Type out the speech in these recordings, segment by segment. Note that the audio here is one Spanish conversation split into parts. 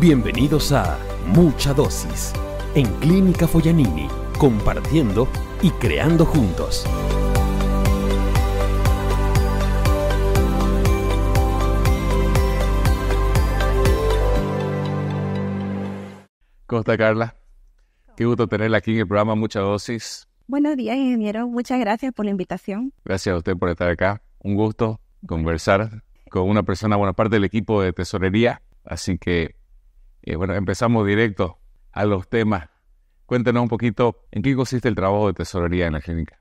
Bienvenidos a Mucha Dosis en Clínica Foyanini, compartiendo y creando juntos. ¿Cómo está Carla? Qué gusto tenerla aquí en el programa Mucha Dosis. Buenos días, ingeniero. Muchas gracias por la invitación. Gracias a usted por estar acá. Un gusto conversar con una persona, buena parte del equipo de tesorería. Así que eh, bueno, empezamos directo a los temas. Cuéntanos un poquito en qué consiste el trabajo de tesorería en la clínica.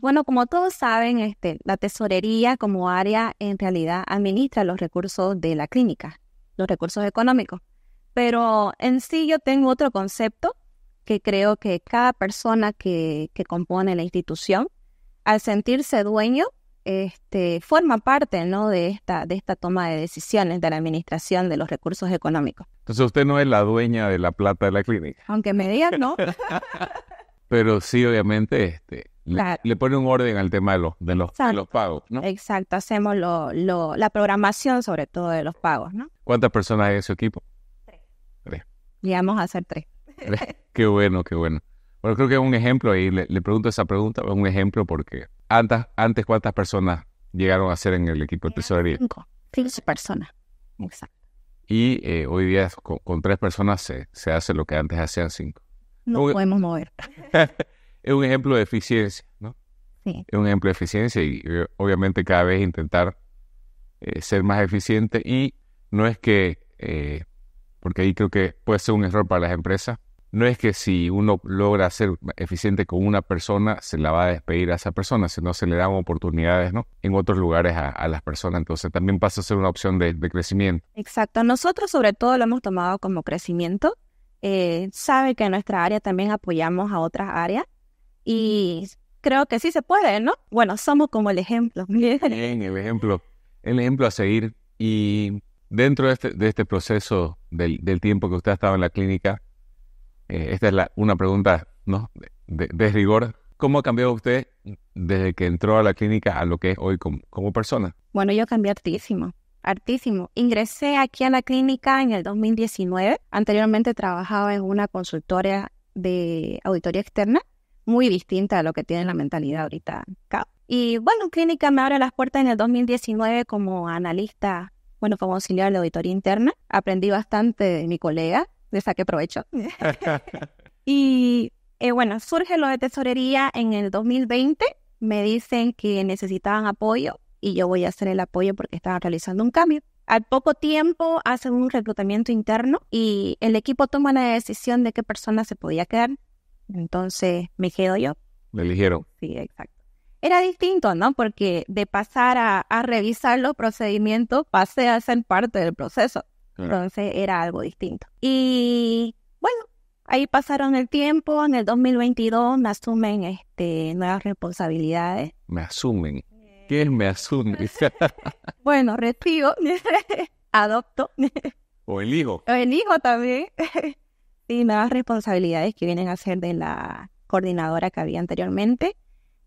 bueno, como todos saben, este, la tesorería como área en realidad administra los recursos de la clínica, los recursos económicos. Pero en sí yo tengo otro concepto que creo que cada persona que, que compone la institución, al sentirse dueño este, forma parte ¿no? de, esta, de esta toma de decisiones de la administración de los recursos económicos. Entonces usted no es la dueña de la plata de la clínica. Aunque me digan no. Pero sí, obviamente, este, le, pone un orden al tema de los, los, pagos, ¿no? Exacto, hacemos lo, la programación sobre todo de los pagos, ¿no? ¿Cuántas personas hay en su equipo? Tres. Tres. Llegamos a hacer tres. Qué bueno, qué bueno. Bueno, creo que es un ejemplo, y le, le pregunto esa pregunta, es un ejemplo porque antes, ¿cuántas personas llegaron a ser en el equipo de tesorería? Cinco, cinco personas, exacto. Y eh, hoy día con, tres personas se, se, hace lo que antes hacían cinco. No podemos mover. es un ejemplo de eficiencia, ¿no? Sí. Es un ejemplo de eficiencia y eh, obviamente cada vez intentar eh, ser más eficiente y no es que, porque ahí creo que puede ser un error para las empresas, no es que si uno logra ser eficiente con una persona, se la va a despedir a esa persona, sino se le dan oportunidades ¿no? en otros lugares a, las personas. Entonces también pasa a ser una opción de, crecimiento. Exacto. Nosotros sobre todo lo hemos tomado como crecimiento. Eh, sabe que en nuestra área también apoyamos a otras áreas y creo que sí se puede, ¿no? Bueno, somos como el ejemplo. Bien, el ejemplo. El ejemplo a seguir. Y dentro de este, este proceso del tiempo que usted ha estado en la clínica, eh, esta es una pregunta de, rigor. ¿Cómo ha cambiado usted desde que entró a la clínica a lo que es hoy como, persona? Bueno, yo cambié hartísimo, hartísimo. Ingresé aquí a la clínica en el 2019. Anteriormente trabajaba en una consultoria de auditoría externa, muy distinta a lo que tiene la mentalidad ahorita. Y bueno, Clínica me abre las puertas en el 2019 como analista, bueno, como auxiliar de auditoría interna. Aprendí bastante de mi colega, de saqué provecho. y eh, bueno, surge lo de tesorería en el 2020. Me dicen que necesitaban apoyo y yo voy a hacer el apoyo porque estaba realizando un cambio. Al poco tiempo hacen un reclutamiento interno y el equipo toma la decisión de qué persona se podía quedar. Entonces me quedo yo. Me eligieron. Sí, exacto. Era distinto, ¿no? Porque de pasar a, a revisar los procedimientos pasé a ser parte del proceso. Mm. Entonces era algo distinto. Y bueno, ahí pasaron el tiempo, en el 2022 me asumen este, nuevas responsabilidades. Me asumen. ¿Qué me asumen? bueno, retiro. adopto. o elijo. O elijo también. y nuevas responsabilidades que vienen a ser de la coordinadora que había anteriormente.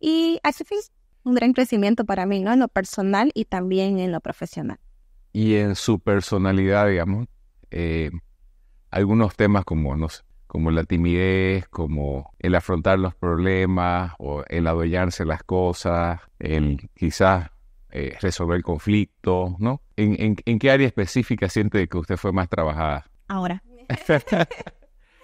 Y así fue un gran crecimiento para mí, ¿no? En lo personal y también en lo profesional y en su personalidad, digamos, eh, algunos temas como, no como la timidez, como el afrontar los problemas o el adueñarse las cosas, el quizás eh, resolver conflictos, ¿no? ¿En, qué área específica siente que usted fue más trabajada? Ahora.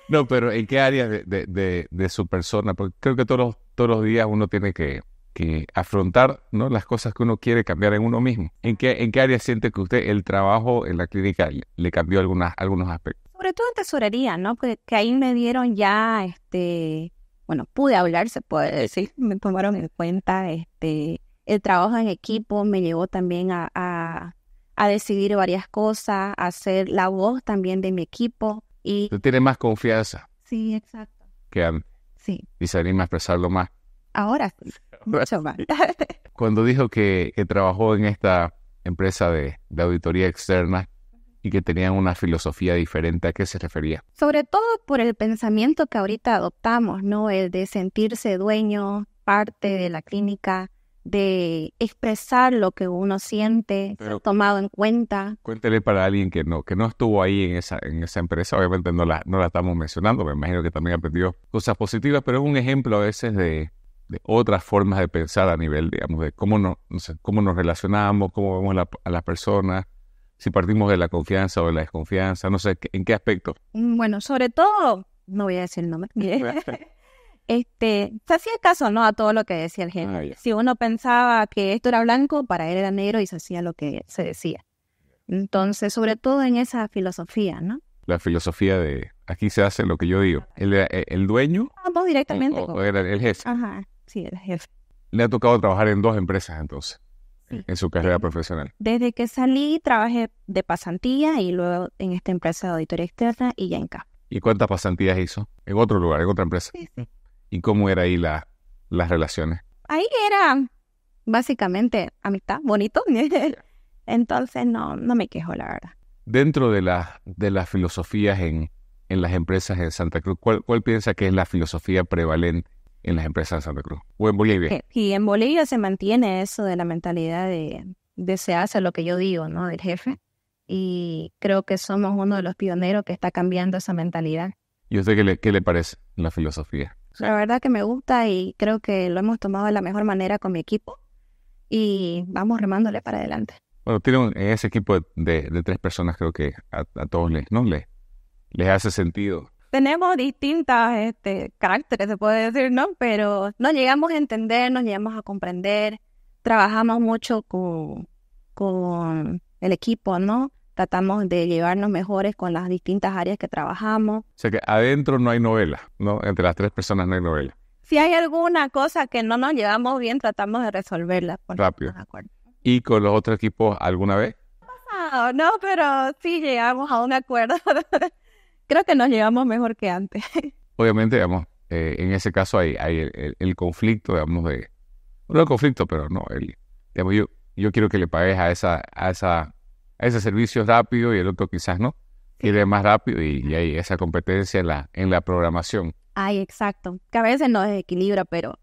no, pero ¿en qué área de, su persona? Porque creo que todos todos los días uno tiene que que afrontar ¿no? las cosas que uno quiere cambiar en uno mismo. ¿En qué, en qué área siente que usted el trabajo en la clínica le, cambió algunas, algunos aspectos? Sobre todo en tesorería, ¿no? que ahí me dieron ya, este, bueno, pude hablar, se puede decir, me tomaron en cuenta, este, el trabajo en equipo me llevó también a, decidir varias cosas, a ser la voz también de mi equipo. Y... Tú tienes más confianza. Sí, exacto. Que Sí. Y salir a expresarlo más. Ahora mucho más. Cuando dijo que, trabajó en esta empresa de, auditoría externa y que tenían una filosofía diferente, ¿a qué se refería? Sobre todo por el pensamiento que ahorita adoptamos, ¿no? El de sentirse dueño, parte de la clínica, de expresar lo que uno siente, tomado en cuenta. Cuéntele para alguien que no, que no estuvo ahí en esa, en esa empresa, obviamente no la, no la estamos mencionando, me imagino que también aprendió cosas positivas, pero es un ejemplo a veces de, de otras formas de pensar a nivel, digamos, de cómo, no, cómo nos relacionamos, cómo vemos a las personas, si partimos de la confianza o de la desconfianza, no sé, ¿en qué aspecto? Mm, bueno, sobre todo, no voy a decir el nombre, este, se hacía caso no a todo lo que decía el género. Ah, si uno pensaba que esto era blanco, para él era negro y se hacía lo que se decía. Entonces, sobre todo en esa filosofía, ¿no? La filosofía de aquí se hace lo que yo digo. El, ah. e, el dueño. Ah, directamente. O, el jefe. Sí, el jefe. Le ha tocado trabajar en dos empresas entonces, en su carrera profesional. Desde que salí trabajé de pasantía y luego en esta empresa de auditoría externa y ya en CAP. ¿Y cuántas pasantías hizo? En otro lugar, en otra empresa. Sí, sí. ¿Y cómo era ahí la, las relaciones? Ahí era básicamente amistad, bonito. Entonces no, no me quejo, la verdad. Dentro de, la, de las filosofías en, las empresas en Santa Cruz, ¿cuál, piensa que es la filosofía prevalente? en las empresas de Santa Cruz o en Bolivia. Eh, y en Bolivia se mantiene eso de la mentalidad de, se hace lo que yo digo, ¿no? Del jefe. Y creo que somos uno de los pioneros que está cambiando esa mentalidad. ¿Y usted qué le, qué le parece la filosofía? La verdad que me gusta y creo que lo hemos tomado de la mejor manera con mi equipo y vamos remándole para adelante. Bueno, tiene ese equipo de, de, tres personas creo que a, a todos les, ¿no? les, les hace sentido tenemos distintas este, caracteres, se puede decir, ¿no? Pero nos llegamos a entender, nos llegamos a comprender, trabajamos mucho con, con el equipo, ¿no? Tratamos de llevarnos mejores con las distintas áreas que trabajamos. O sea que adentro no hay novela, ¿no? Entre las tres personas no hay novela. Si hay alguna cosa que no nos llevamos bien, tratamos de resolverla. Rápido. ¿Y con los otros equipos alguna vez? no, pero sí llegamos a un acuerdo creo que nos llevamos mejor que antes. Obviamente, digamos, eh, en ese caso hay, el, conflicto, digamos, de... No el conflicto, pero no, el, digamos, yo, yo quiero que le pagues a, esa, a, esa, a ese servicio rápido y el otro quizás no, quiere más rápido y, hay esa competencia en la, en la programación. Ay, exacto, que a veces nos desequilibra, pero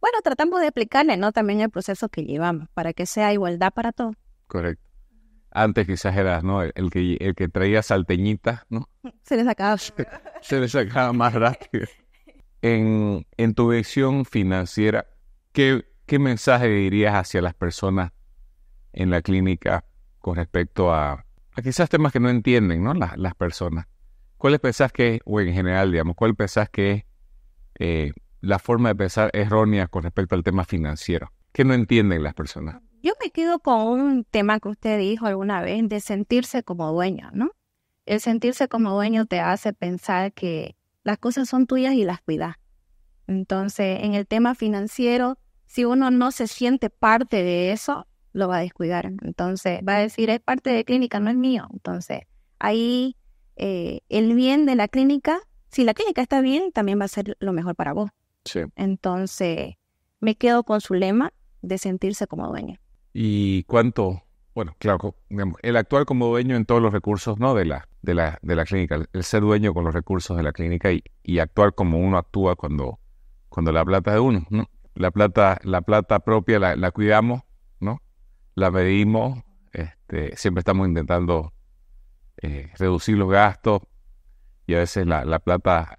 bueno, tratamos de aplicarle, ¿no? También el proceso que llevamos para que sea igualdad para todos. Correcto antes quizás eras ¿no? El, que, el que traía salteñitas, ¿no? Se le sacaba. Se, le sacaba más rápido. En, en tu visión financiera, ¿qué, ¿qué mensaje dirías hacia las personas en la clínica con respecto a, quizás temas que no entienden, ¿no? Las, personas. ¿Cuáles pensás que, o en general, digamos, cuál pensás que es eh, la forma de pensar errónea con respecto al tema financiero? ¿Qué no entienden las personas? Yo me quedo con un tema que usted dijo alguna vez de sentirse como dueño, ¿no? El sentirse como dueño te hace pensar que las cosas son tuyas y las cuidas. Entonces, en el tema financiero, si uno no se siente parte de eso, lo va a descuidar. Entonces, va a decir, es parte de clínica, no es mío. Entonces, ahí eh, el bien de la clínica, si la clínica está bien, también va a ser lo mejor para vos. Sí. Entonces, me quedo con su lema de sentirse como dueño y cuánto, bueno, claro, el actuar como dueño en todos los recursos ¿no? de, la, de, la, de la clínica, el ser dueño con los recursos de la clínica y, actuar como uno actúa cuando, cuando la plata de uno. La, plata, la plata propia la, cuidamos, ¿no? la medimos, este, siempre estamos intentando eh, reducir los gastos y a veces la, plata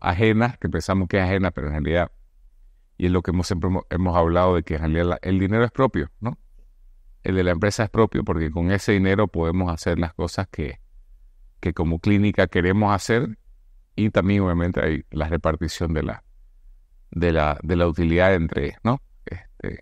ajena, que pensamos que es ajena, pero en realidad, y es lo que hemos, siempre hemos, hablado de que en realidad el dinero es propio, ¿no? el de la empresa es propio porque con ese dinero podemos hacer las cosas que, que como clínica queremos hacer y también obviamente hay la repartición de la, de la, de la utilidad entre, ¿no? Este,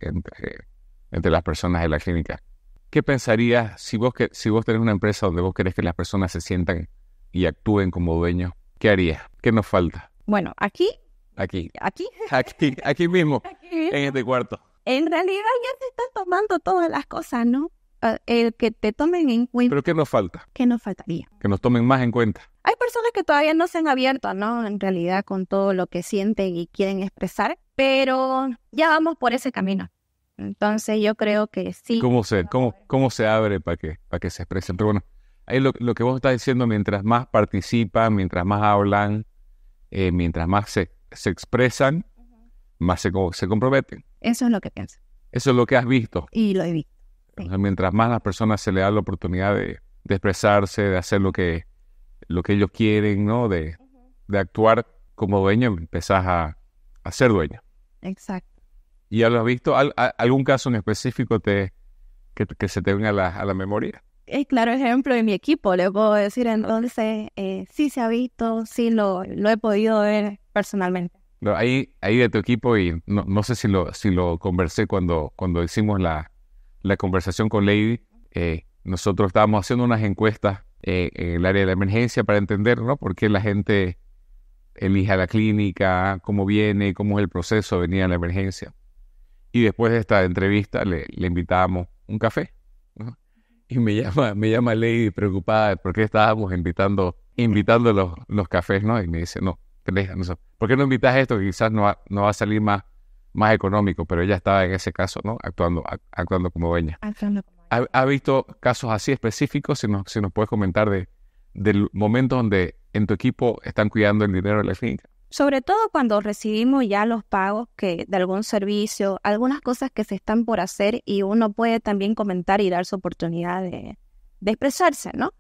entre, las personas de la clínica. ¿Qué pensarías si vos, que, si vos tenés una empresa donde vos querés que las personas se sientan y actúen como dueños? ¿Qué harías? ¿Qué nos falta? Bueno, aquí. Aquí. Aquí. Aquí, Aquí mismo. En este cuarto en realidad ya te están tomando todas las cosas, ¿no? Ah, el que te tomen en cuenta. ¿Pero qué nos falta? ¿Qué nos faltaría? Que nos tomen más en cuenta. Hay personas que todavía no se han abierto, ¿no? En realidad, con todo lo que sienten y quieren expresar, pero ya vamos por ese camino. Entonces, yo creo que sí. ¿Cómo se, cómo, cómo se abre para que, para que se expresen? Pero bueno, ahí lo, que vos estás diciendo, mientras más participan, mientras más hablan, eh, mientras más se, se expresan, más se, se comprometen. Eso es lo que pienso. Eso es lo que has visto. Y lo he visto. mientras más a las personas se le da la oportunidad de, expresarse, de hacer lo que, lo que ellos quieren, ¿no? De, de actuar como dueño, empezás a, a ser dueño. Exacto. ¿Y ya lo has visto? ¿Algún caso en específico te, que, que se te venga a la, a la memoria? es eh, claro ejemplo de mi equipo, le puedo decir entonces, eh, sí se ha visto, sí lo, lo he podido ver personalmente ahí, ahí de tu equipo, y no, sé si lo, si lo conversé cuando, cuando hicimos la, conversación con Lady, eh, nosotros estábamos haciendo unas encuestas eh, en el área de la emergencia para entender ¿no? por qué la gente elige a la clínica, cómo viene, cómo es el proceso de venir a la emergencia. Y después de esta entrevista le, le invitábamos un café. Y me llama, me llama Lady preocupada qué estábamos invitando, invitando los, los cafés, ¿no? Y me dice, no, ¿por qué no invitas esto? Que quizás no va, no va a salir más, más económico, pero ella estaba en ese caso, ¿no? Actuando, actuando como dueña. ¿Ha, visto casos así específicos? Si nos, si nos puedes comentar de, del momento donde en tu equipo están cuidando el dinero de la finca Sobre todo cuando recibimos ya los pagos que de algún servicio, algunas cosas que se están por hacer y uno puede también comentar y dar su oportunidad de expresarse, ¿no?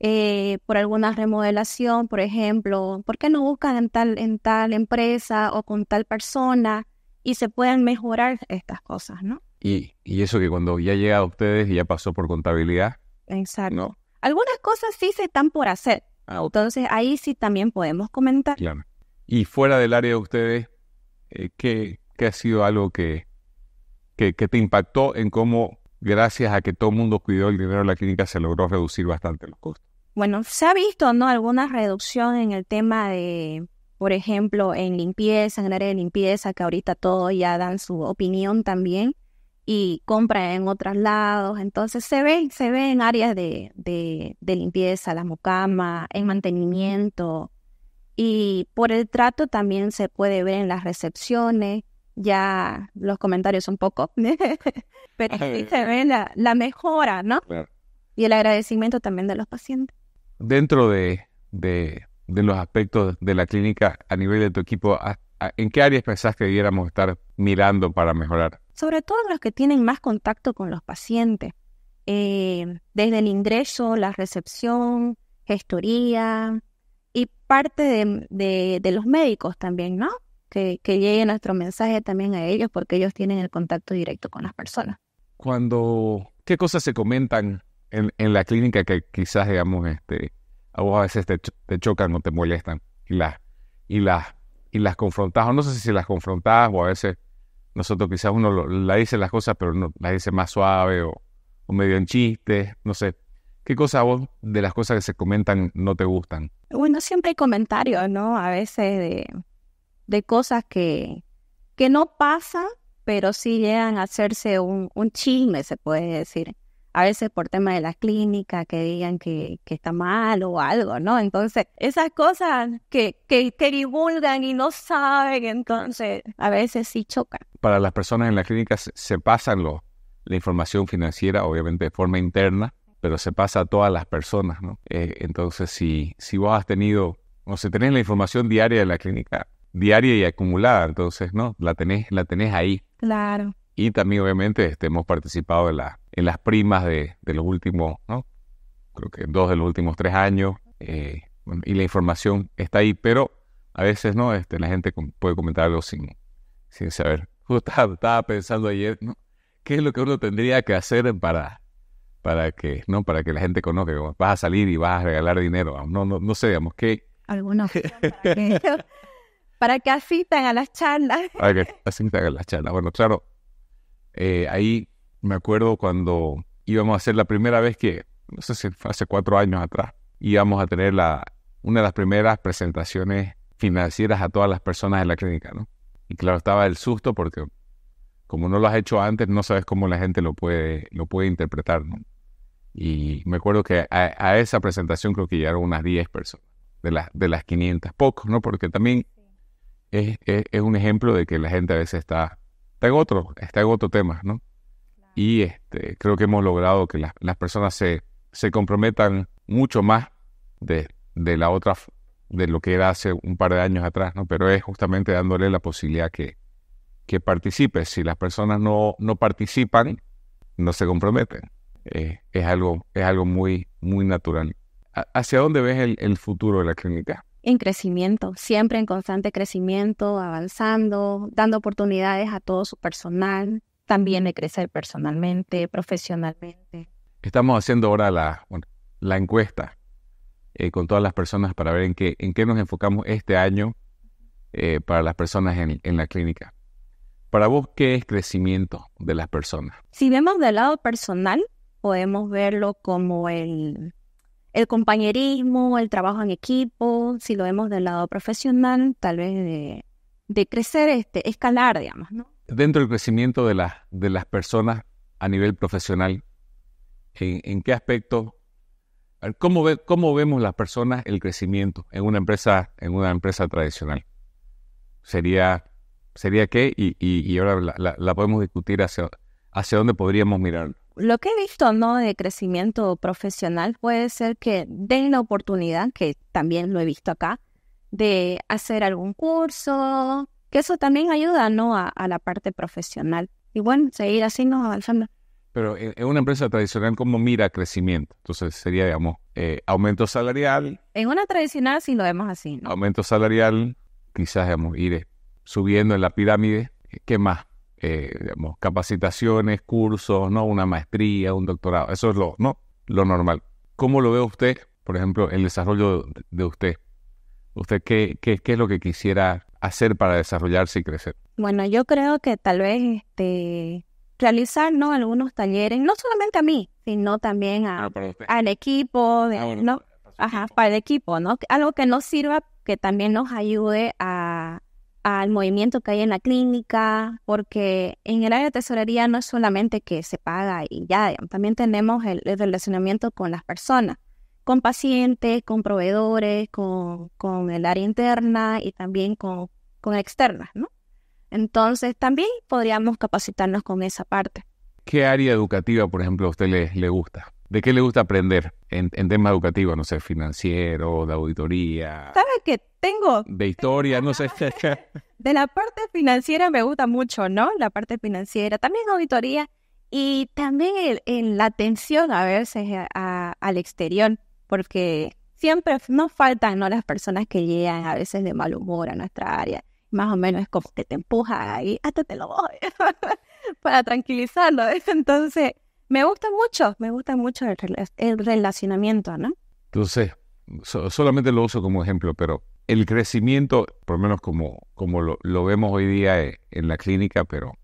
Eh, por alguna remodelación, por ejemplo, ¿por qué no buscan en tal, en tal empresa o con tal persona y se pueden mejorar estas cosas, ¿no? Y, eso que cuando ya llega a ustedes y ya pasó por contabilidad. Exacto. Algunas cosas sí se están por hacer. Ah, Entonces ahí sí también podemos comentar. Y fuera del área de ustedes, eh, ¿qué, ha sido algo que, que, que te impactó en cómo, gracias a que todo el mundo cuidó el dinero de la clínica, se logró reducir bastante los costos? Bueno, se ha visto, ¿no? Alguna reducción en el tema de, por ejemplo, en limpieza, en el área de limpieza, que ahorita todos ya dan su opinión también y compran en otros lados. Entonces se ve, se ve en áreas de, de, limpieza, la mocama, en mantenimiento. Y por el trato también se puede ver en las recepciones, ya los comentarios son poco, pero sí se ve la, mejora, ¿no? Y el agradecimiento también de los pacientes dentro de, los aspectos de la clínica a nivel de tu equipo, ¿en qué áreas pensás que debiéramos estar mirando para mejorar? Sobre todo en los que tienen más contacto con los pacientes, eh, desde el ingreso, la recepción, gestoría y parte de, los médicos también, ¿no? Que, que llegue nuestro mensaje también a ellos porque ellos tienen el contacto directo con las personas. Cuando, ¿qué cosas se comentan en, la clínica que quizás, digamos, este, a vos a veces te, chocan o te molestan y las, y las, y las confrontas, o no sé si las confrontas o a veces nosotros quizás uno la dice las cosas, pero no, la dice más suave o, o medio en chistes, no sé. ¿Qué cosa vos de las cosas que se comentan no te gustan? Bueno, siempre hay comentarios, ¿no? A veces de, cosas que, que no pasan, pero sí llegan a hacerse un, un chisme, se puede decir a veces por tema de la clínica, que digan que, está mal o algo, ¿no? Entonces, esas cosas que, te divulgan y no saben, entonces a veces sí choca. Para las personas en la clínica se, pasa pasan la información financiera, obviamente de forma interna, pero se pasa a todas las personas, ¿no? Eh, entonces, si, si vos has tenido, o si tenés la información diaria de la clínica, diaria y acumulada, entonces, ¿no? La tenés, la tenés ahí. Claro. Y también, obviamente, este, hemos participado en, las en las primas de, los últimos, creo que dos de los últimos tres años. Eh, y la información está ahí, pero a veces no, este, la gente puede comentar algo sin, sin saber. Justo estaba, pensando ayer, ¿qué es lo que uno tendría que hacer para, para que, ¿no? Para que la gente conozca, vas a salir y vas a regalar dinero. No, no, no sé, digamos, ¿qué? Algunos. para que asistan a las charlas. Para que asistan a las charlas. Bueno, claro, eh, ahí me acuerdo cuando íbamos a hacer la primera vez que, no sé si hace cuatro años atrás, íbamos a tener la, una de las primeras presentaciones financieras a todas las personas en la clínica, ¿no? Y claro, estaba el susto porque como no lo has hecho antes, no sabes cómo la gente lo puede, lo puede interpretar, Y me acuerdo que a, esa presentación creo que llegaron unas 10 personas, de las, de las 500, pocos, ¿no? Porque también es, un ejemplo de que la gente a veces está está en otro, está otro tema, ¿no? Y este, creo que hemos logrado que las personas se, comprometan mucho más de, la otra, de lo que era hace un par de años atrás, ¿no? Pero es justamente dándole la posibilidad que, que participe. Si las personas no, participan, no se comprometen. Eh, es algo, es algo muy, muy natural. ¿Hacia dónde ves el futuro de la clínica? en crecimiento, siempre en constante crecimiento, avanzando, dando oportunidades a todo su personal, también de crecer personalmente, profesionalmente. Estamos haciendo ahora la, la encuesta eh, con todas las personas para ver en qué, en qué nos enfocamos este año eh, para las personas en, en la clínica. Para vos, ¿qué es crecimiento de las personas? Si vemos del lado personal, podemos verlo como el el compañerismo, el trabajo en equipo, si lo vemos del lado profesional, tal vez de, crecer, este, escalar, digamos, ¿no? Dentro del crecimiento de, las de las personas a nivel profesional, ¿en, qué aspecto, cómo, ve, cómo vemos las personas el crecimiento en una empresa, en una empresa tradicional? Sería, sería qué, y, ahora la, podemos discutir hacia, hacia dónde podríamos mirarlo lo que he visto, ¿no? De crecimiento profesional puede ser que den la oportunidad, que también lo he visto acá, de hacer algún curso, que eso también ayuda, ¿no? A, la parte profesional. Y bueno, seguir así nos avanzando. Pero en una empresa tradicional, ¿cómo mira crecimiento? Entonces sería, digamos, eh, aumento salarial. En una tradicional sí lo vemos así, ¿no? Aumento salarial, quizás, digamos, ir eh, subiendo en la pirámide. ¿Qué más? Eh, capacitaciones, cursos, ¿no? Una maestría, un doctorado. Eso es lo, ¿no? lo normal. ¿Cómo lo ve usted, por ejemplo, el desarrollo de usted? ¿Usted qué, qué, es lo que quisiera hacer para desarrollarse y crecer? Bueno, yo creo que tal vez este, realizar ¿no? algunos talleres, no solamente a mí, sino también ah, al equipo, ah, ¿no? Ajá, para el equipo, ¿no? Algo que nos sirva, que también nos ayude a, al movimiento que hay en la clínica, porque en el área de tesorería no es solamente que se paga y ya, también tenemos el, relacionamiento con las personas, con pacientes, con proveedores, con, el área interna y también con, con externas, ¿no? Entonces también podríamos capacitarnos con esa parte. ¿Qué área educativa, por ejemplo, a usted le gusta? ¿De qué le gusta aprender en, tema educativo? educativos? No sé, financiero, de auditoría. ¿Sabes qué tengo? De historia, no sé. de la parte financiera me gusta mucho, ¿no? La parte financiera, también auditoría y también en la atención a veces al exterior, porque siempre nos faltan ¿no? las personas que llegan a veces de mal humor a nuestra área. Más o menos es como que te empuja ahí hasta te lo voy para tranquilizarlo. Entonces, me gusta mucho, me gusta mucho el, el relacionamiento, ¿no? Entonces, solamente lo uso como ejemplo, pero el crecimiento, por lo menos como, como lo, vemos hoy día eh, en, la clínica, pero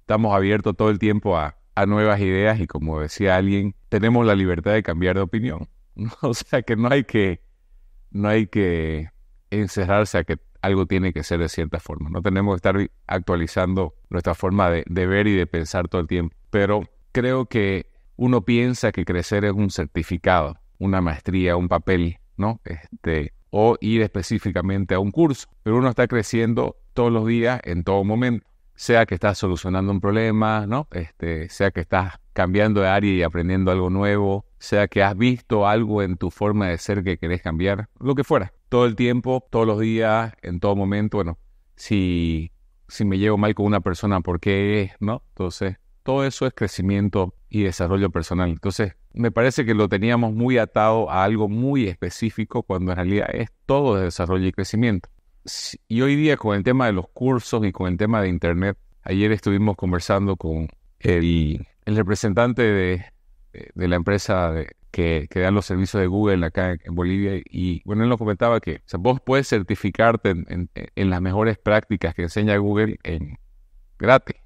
estamos abiertos todo el tiempo a, nuevas ideas y como decía alguien, tenemos la libertad de cambiar de opinión. O sea que no hay que, no hay que encerrarse a que algo tiene que ser de cierta forma. No tenemos que estar actualizando nuestra forma de, de ver y de pensar todo el tiempo. Pero creo que uno piensa que crecer es un certificado, una maestría, un papel, ¿no? Este, o ir específicamente a un curso, pero uno está creciendo todos los días, en todo momento, sea que estás solucionando un problema, ¿no? Este, sea que estás cambiando de área y aprendiendo algo nuevo, sea que has visto algo en tu forma de ser que querés cambiar, lo que fuera, todo el tiempo, todos los días, en todo momento, bueno, si, si me llevo mal con una persona, ¿por qué es? ¿No? Entonces, todo eso es crecimiento y desarrollo personal. Entonces, me parece que lo teníamos muy atado a algo muy específico cuando en realidad es todo de desarrollo y crecimiento. Y hoy día con el tema de los cursos y con el tema de Internet, ayer estuvimos conversando con el, representante eh, de, la empresa que, que, dan los servicios de Google acá en, Bolivia y bueno, él nos comentaba que vos puedes certificarte en las mejores prácticas que enseña Google en gratis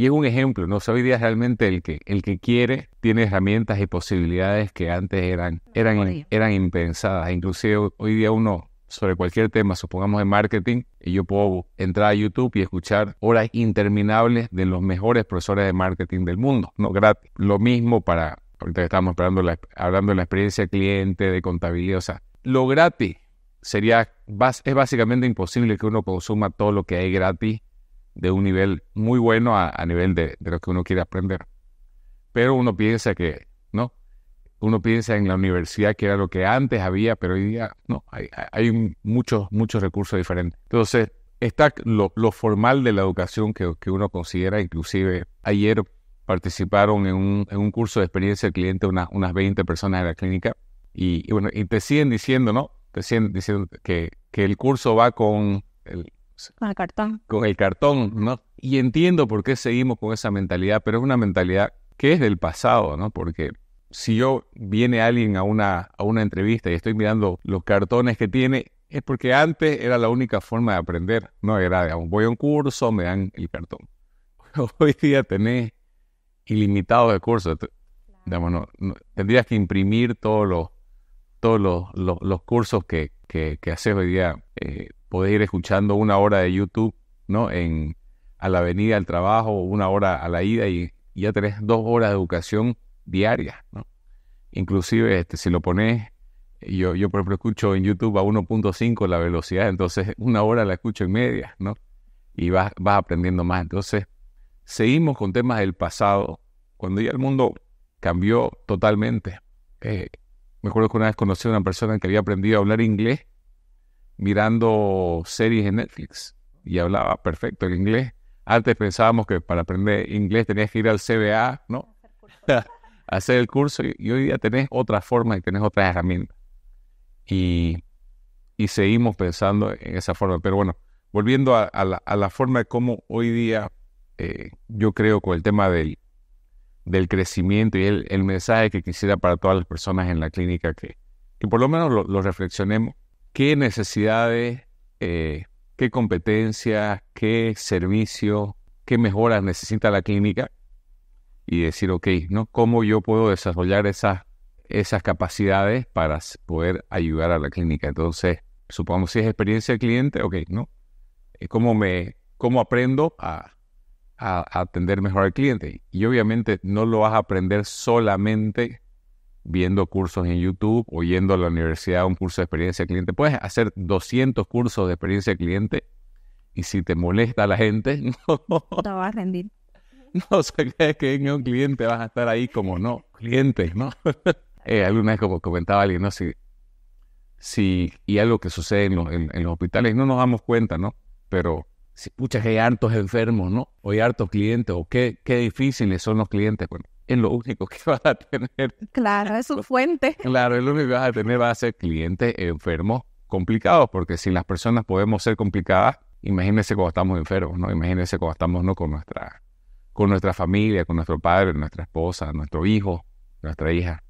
y es un ejemplo, ¿no? O hoy día realmente el que, el que quiere tiene herramientas y posibilidades que antes eran, eran, eran impensadas. Inclusive hoy día uno sobre cualquier tema, supongamos de marketing, y yo puedo entrar a YouTube y escuchar horas interminables de los mejores profesores de marketing del mundo, no gratis. Lo mismo para, ahorita estamos hablando, hablando de la experiencia cliente, de contabilidad, o sea, lo gratis sería, es básicamente imposible que uno consuma todo lo que hay gratis de un nivel muy bueno a, nivel de, lo que uno quiere aprender. Pero uno piensa que, ¿no? Uno piensa en la universidad, que era lo que antes había, pero hoy día, no, hay, hay muchos, muchos recursos diferentes. Entonces, está lo, formal de la educación que, uno considera, inclusive ayer participaron en un, curso de experiencia del cliente una, unas 20 personas de la clínica y, bueno, y te siguen diciendo, ¿no? Te siguen diciendo que, el curso va con con el ah, cartón. Con el cartón, ¿no? Y entiendo por qué seguimos con esa mentalidad, pero es una mentalidad que es del pasado, ¿no? Porque si yo viene alguien a una, a una entrevista y estoy mirando los cartones que tiene, es porque antes era la única forma de aprender, ¿no? Era, ah, voy a un curso, me dan el cartón. Hoy día tenés ilimitado de cursos. tendrías que imprimir todos los, todos los, cursos que, que, haces hoy día. Eh, podés ir escuchando una hora de YouTube, ¿no? a la avenida al trabajo, una hora a la ida y, ya tenés dos horas de educación diaria, ¿no? Inclusive, este, si lo pones, yo, yo por ejemplo escucho en YouTube a 1.5 la velocidad, entonces una hora la escucho en media, ¿no? Y vas, vas aprendiendo más. Entonces, seguimos con temas del pasado, cuando ya el mundo cambió totalmente. Eh, me acuerdo que una vez conocí a una persona que había aprendido a hablar inglés mirando series en Netflix y hablaba perfecto el inglés. Antes pensábamos que para aprender inglés tenías que ir al CBA, ¿no? Hacer el curso y hoy día tenés otra forma y tenés otras herramientas. Y, seguimos pensando en esa forma. Pero bueno, volviendo a, la, forma de cómo hoy día eh, yo creo con el tema del, del crecimiento y el, mensaje que quisiera para todas las personas en la clínica que, por lo menos lo reflexionemos qué necesidades, eh, qué competencias, qué servicios, qué mejoras necesita la clínica y decir, ok, ¿no? ¿cómo yo puedo desarrollar esas, esas capacidades para poder ayudar a la clínica? Entonces, supongamos si es experiencia del cliente, ok, ¿no? Eh, ¿Cómo, me, cómo aprendo a atender mejor al cliente? Y obviamente no lo vas a aprender solamente viendo cursos en YouTube oyendo a la universidad un curso de experiencia cliente. Puedes hacer 200 cursos de experiencia cliente y si te molesta la gente, no. te vas a rendir. No se crees que en un cliente vas a estar ahí como no, clientes, ¿no? Eh, alguna vez, como comentaba alguien, ¿no? Si, y algo que sucede en, los hospitales, no nos damos cuenta, ¿no? Pero si pucha que hay hartos enfermos, ¿no? O hay hartos clientes, o qué, qué difíciles son los clientes. Bueno, es lo único que vas a tener. Claro, es su fuente. Claro, es lo único que vas a tener, va a ser clientes enfermos complicados, porque si las personas podemos ser complicadas, imagínense cuando estamos enfermos, ¿no? Imagínense cuando estamos ¿no? con, nuestra, con nuestra familia, con nuestro padre, nuestra esposa, nuestro hijo, nuestra hija.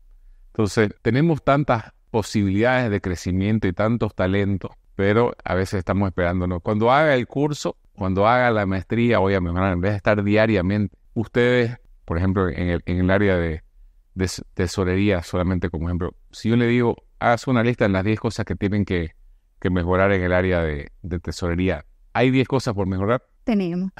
Entonces, tenemos tantas posibilidades de crecimiento y tantos talentos, pero a veces estamos esperándonos. Cuando haga el curso, cuando haga la maestría, mejorar. en vez de estar diariamente, ustedes por ejemplo, en el, área de, tesorería, solamente como ejemplo, si yo le digo, haz una lista de las 10 cosas que tienen que, mejorar en el área de, tesorería, ¿hay 10 cosas por mejorar? Tenemos.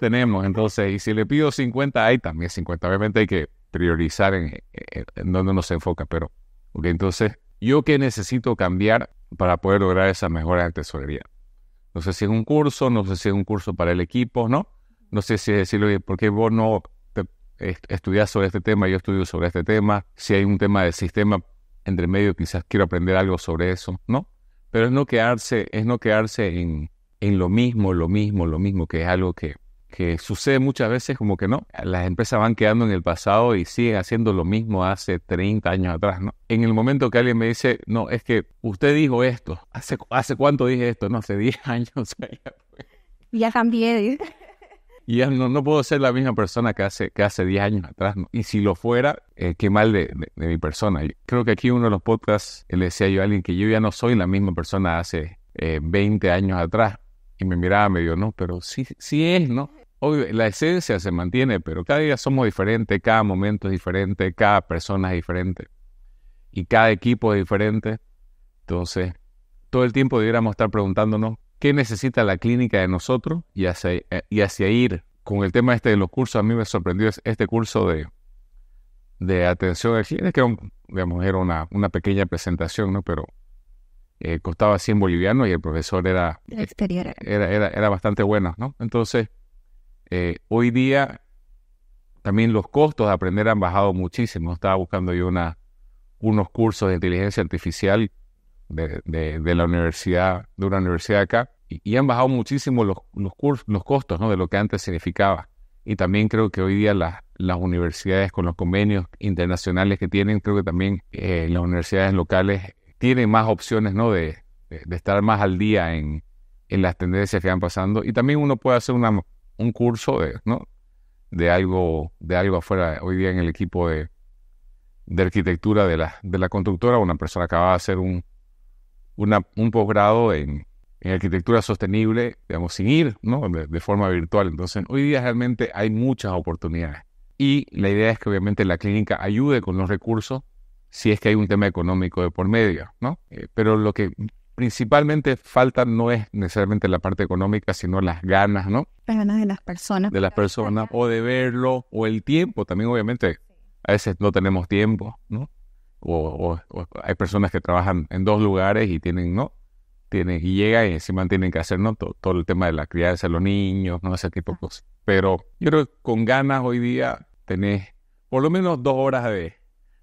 tenemos, Entonces, y si le pido 50, hay también 50. Obviamente hay que priorizar en, en, dónde nos enfoca, pero, ok, entonces, ¿yo qué necesito cambiar para poder lograr esa mejora en tesorería? No sé si es un curso, no sé si es un curso para el equipo, ¿no? no sé si decirlo ¿por porque vos no estudias sobre este tema, yo estudio sobre este tema, si hay un tema del sistema entre medio, quizás quiero aprender algo sobre eso, ¿no? Pero es no quedarse, es no quedarse en, lo mismo, lo mismo, lo mismo, que es algo que, sucede muchas veces como que no. Las empresas van quedando en el pasado y siguen haciendo lo mismo hace 30 años atrás, ¿no? En el momento que alguien me dice, no, es que usted dijo esto, ¿hace, hace cuánto dije esto? No, hace 10 años. ya cambié. Y ya no, puedo ser la misma persona que hace, que hace 10 años atrás. Y si lo fuera, eh, qué mal de, mi persona. creo que aquí uno de los podcasts le decía yo a alguien que yo ya no soy la misma persona hace 20 eh, años atrás. Y me miraba medio, no, pero sí, sí es, ¿no? Obvio, la esencia se mantiene, pero cada día somos diferentes, cada momento es diferente, cada persona es diferente. Y cada equipo es diferente. Entonces, todo el tiempo debiéramos estar preguntándonos qué necesita la clínica de nosotros y hacia, eh, y hacia ir con el tema este de los cursos. A mí me sorprendió este curso de, de atención al cliente, que era, digamos, era una, una, pequeña presentación, ¿no? Pero eh, costaba 100 bolivianos y el profesor era, era, era, bastante bueno, ¿no? Entonces, eh, hoy día también los costos de aprender han bajado muchísimo. Estaba buscando yo unos cursos de inteligencia artificial de, la universidad, de una universidad acá, y, han bajado muchísimo los, costos ¿no? de lo que antes significaba. Y también creo que hoy día las, las universidades con los convenios internacionales que tienen, creo que también eh, las universidades locales tienen más opciones ¿no? de, estar más al día en, las tendencias que van pasando. Y también uno puede hacer una, un curso de, ¿no? de, algo, de algo afuera. Hoy día en el equipo de, de arquitectura de la, de la constructora, una persona acaba de hacer un, un posgrado en, en arquitectura sostenible, digamos, sin ir, ¿no? De, forma virtual. Entonces, hoy día realmente hay muchas oportunidades. Y la idea es que obviamente la clínica ayude con los recursos si es que hay un tema económico de por medio, ¿no? Eh, pero lo que principalmente falta no es necesariamente la parte económica, sino las ganas, ¿no? Las ganas de las personas. De las personas, o de verlo, o el tiempo también, obviamente. A veces no tenemos tiempo, ¿no? o hay personas que trabajan en dos lugares y tienen, ¿no? y llega y encima tienen que hacer todo, el tema de la crianza de los niños, ¿no? ese tipo de cosas. Pero yo creo que con ganas hoy día tenés por lo menos dos horas de,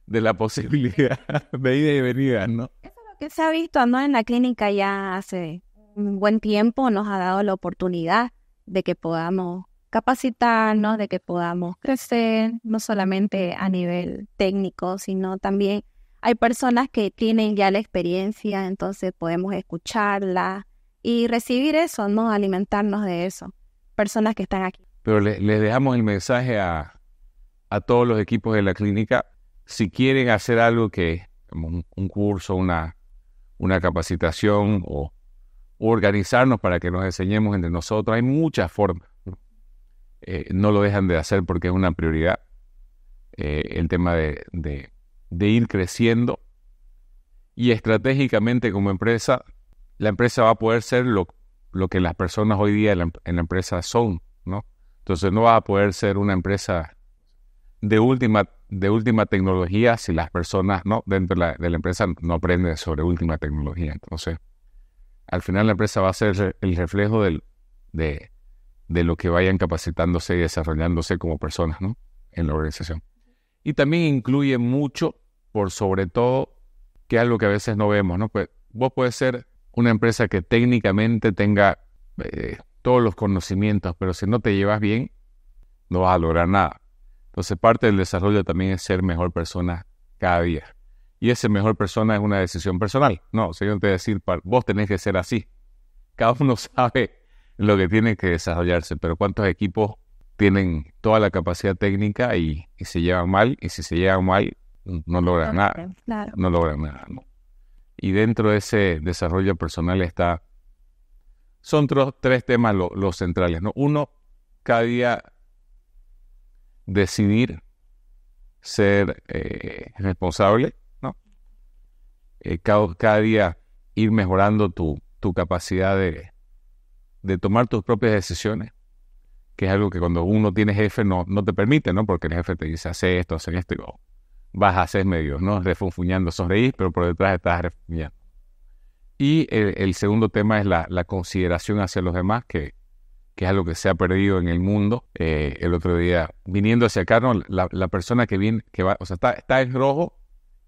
la posibilidad de ida y venida, ¿no? Eso es lo que se ha visto, ¿no? En la clínica ya hace un buen tiempo nos ha dado la oportunidad de que podamos capacitarnos, de que podamos crecer, no solamente a nivel técnico, sino también hay personas que tienen ya la experiencia, entonces podemos escucharla y recibir eso, ¿no? Alimentarnos de eso. Personas que están aquí. Pero les dejamos el mensaje a, todos los equipos de la clínica. Si quieren hacer algo que, un, un curso, una, una capacitación o organizarnos para que nos enseñemos entre nosotros. Hay muchas formas. no eh, lo dejan de hacer porque es una prioridad. Eh, el tema de, de ir creciendo y estratégicamente como empresa, la empresa va a poder ser lo, que las personas hoy día en la, empresa son, ¿no? Entonces no va a poder ser una empresa de última, de última tecnología si las personas no dentro de la, de la empresa no aprenden sobre última tecnología. Entonces, al final la empresa va a ser el reflejo de, de lo que vayan capacitándose y desarrollándose como personas ¿no? en la organización. Y también incluye mucho, por sobre todo, que es algo que a veces no vemos, ¿no? Pues vos puedes ser una empresa que técnicamente tenga eh, todos los conocimientos, pero si no te llevas bien, no vas a lograr nada. Entonces parte del desarrollo también es ser mejor persona cada día. Y ese mejor persona es una decisión personal. No, o sea, yo no te voy decir, vos tenés que ser así. Cada uno sabe lo que tiene que desarrollarse, pero ¿cuántos equipos tienen toda la capacidad técnica y, se llevan mal, y si se llevan mal, no logran nada. No logran nada. Y dentro de ese desarrollo personal está... Son tres temas los centrales. ¿no? Uno, cada día decidir ser eh, responsable, ¿no? Eh, cada, día ir mejorando tu, capacidad de, de tomar tus propias decisiones que es algo que cuando uno tiene jefe no, no te permite, ¿no? Porque el jefe te dice, hace esto, hace esto, y vas a hacer medio, ¿no? Refunfuñando, sonreír pero por detrás estás refunfuñando. Y el, segundo tema es la, consideración hacia los demás, que, es algo que se ha perdido en el mundo. Eh, el otro día, viniendo hacia acá, la, persona que viene, que o sea, está, en rojo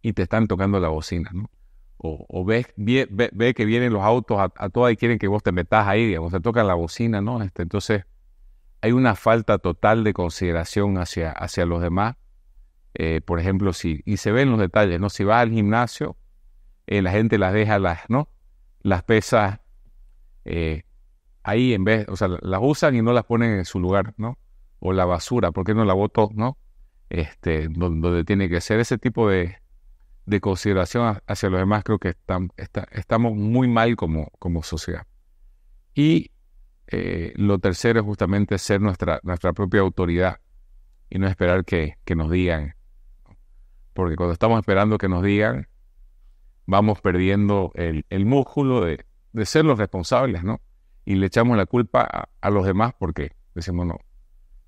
y te están tocando la bocina, ¿no? O, ves, ve, que vienen los autos a, todas y quieren que vos te metas ahí, digamos, te tocan la bocina, ¿no? Este, entonces, hay una falta total de consideración hacia, hacia los demás. Eh, por ejemplo, si, y se ven los detalles, ¿no? Si vas al gimnasio, eh, la gente las deja las, ¿no? Las pesas eh, ahí en vez, o sea, las usan y no las ponen en su lugar, ¿no? O la basura, ¿por qué no la botó, no? Este, donde, tiene que ser ese tipo de, consideración hacia los demás, creo que estamos muy mal como, como sociedad. Y eh, lo tercero es justamente ser nuestra, nuestra propia autoridad y no esperar que, nos digan. Porque cuando estamos esperando que nos digan, vamos perdiendo el, músculo de, ser los responsables, Y le echamos la culpa a, los demás porque decimos, no,